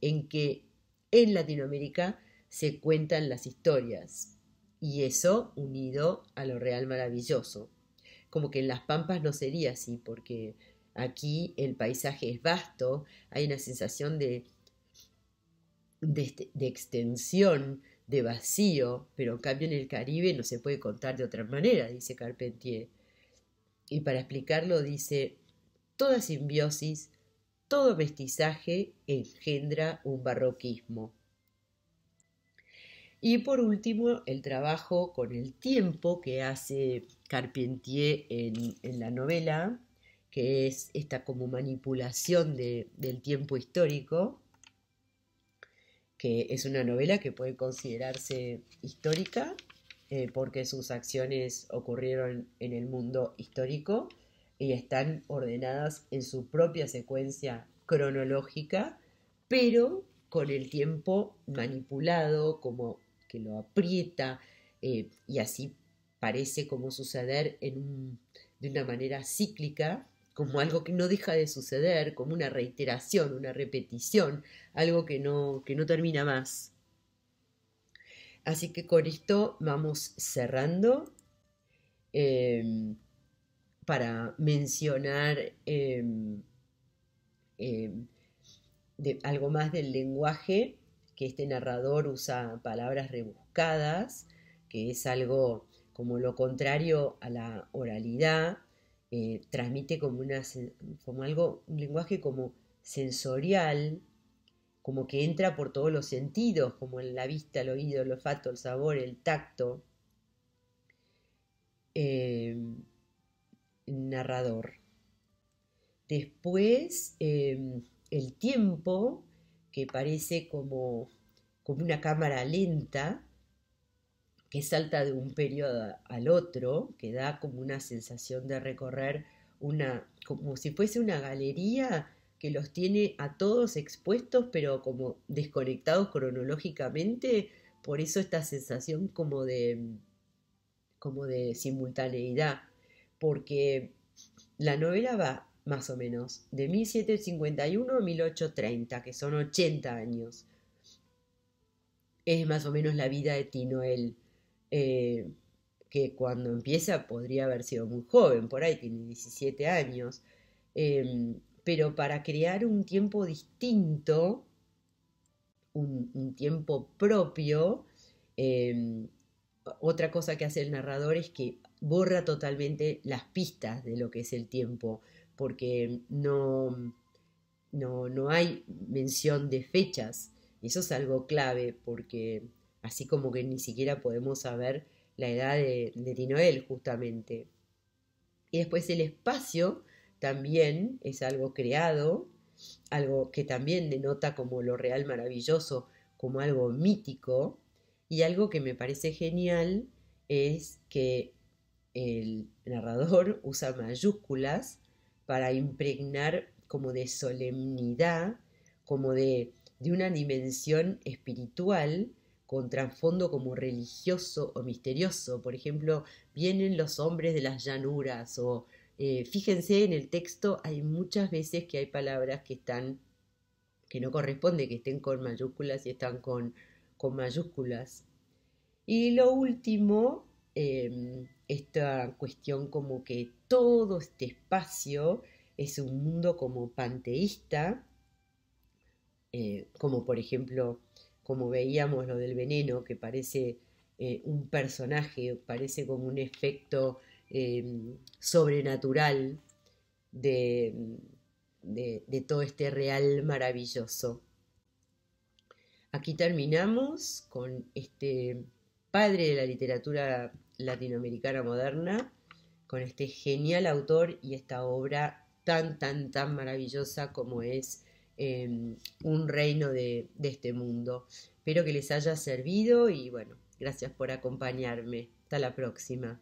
S1: en que en Latinoamérica se cuentan las historias. Y eso unido a lo real maravilloso. Como que en las pampas no sería así, porque Aquí el paisaje es vasto, hay una sensación de, este, de, extensión, de vacío, pero en cambio en el Caribe no se puede contar de otra manera, dice Carpentier. Y para explicarlo dice, toda simbiosis, todo mestizaje engendra un barroquismo. Y por último, el trabajo con el tiempo que hace Carpentier en la novela, que es esta como manipulación del tiempo histórico, que es una novela que puede considerarse histórica eh, porque sus acciones ocurrieron en el mundo histórico y están ordenadas en su propia secuencia cronológica, pero con el tiempo manipulado, como que lo aprieta, eh, y así parece como suceder de una manera cíclica como algo que no deja de suceder, como una reiteración, una repetición, algo que no, que no termina más. Así que con esto vamos cerrando em, para mencionar em, em, algo más del lenguaje, que este narrador usa palabras rebuscadas, que es algo como lo contrario a la oralidad, eh, transmite como, como algo, un lenguaje como sensorial, como que entra por todos los sentidos, como en la vista, el oído, el olfato, el sabor, el tacto. Em, narrador. Después, em, el tiempo, que parece como una cámara lenta, que salta de un periodo al otro, que da como una sensación de recorrer una, como si fuese una galería que los tiene a todos expuestos, pero como desconectados cronológicamente, por eso esta sensación como de, como de simultaneidad, porque la novela va más o menos de 1751 a 1830, que son 80 años. Es más o menos la vida de Tinoel. Eh, que cuando empieza podría haber sido muy joven, por ahí tiene 17 años, em, pero para crear un tiempo distinto, un, tiempo propio, em, otra cosa que hace el narrador es que borra totalmente las pistas de lo que es el tiempo, porque no, no, no hay mención de fechas. eso es algo clave porque así como que ni siquiera podemos saber la edad de, de Tinoel justamente. Y después el espacio también es algo creado, algo que también denota como lo real maravilloso, como algo mítico, y algo que me parece genial es que el narrador usa mayúsculas para impregnar como de solemnidad, como de una dimensión espiritual con trasfondo como religioso o misterioso. Por ejemplo, vienen los hombres de las llanuras o eh, fíjense en el texto, hay muchas veces que hay palabras que están, que no corresponde que estén con mayúsculas y están con, con mayúsculas. Y lo último, em, esta cuestión como que todo este espacio es un mundo como panteísta, eh, como por ejemplo como veíamos lo del veneno, que parece eh, un personaje, parece como un efecto em, sobrenatural de, de todo este real maravilloso. Aquí terminamos con este padre de la literatura latinoamericana moderna, con este genial autor y esta obra tan, tan, tan maravillosa como es Em, un reino de, de este mundo. Espero que les haya servido y bueno, gracias por acompañarme. Hasta la próxima.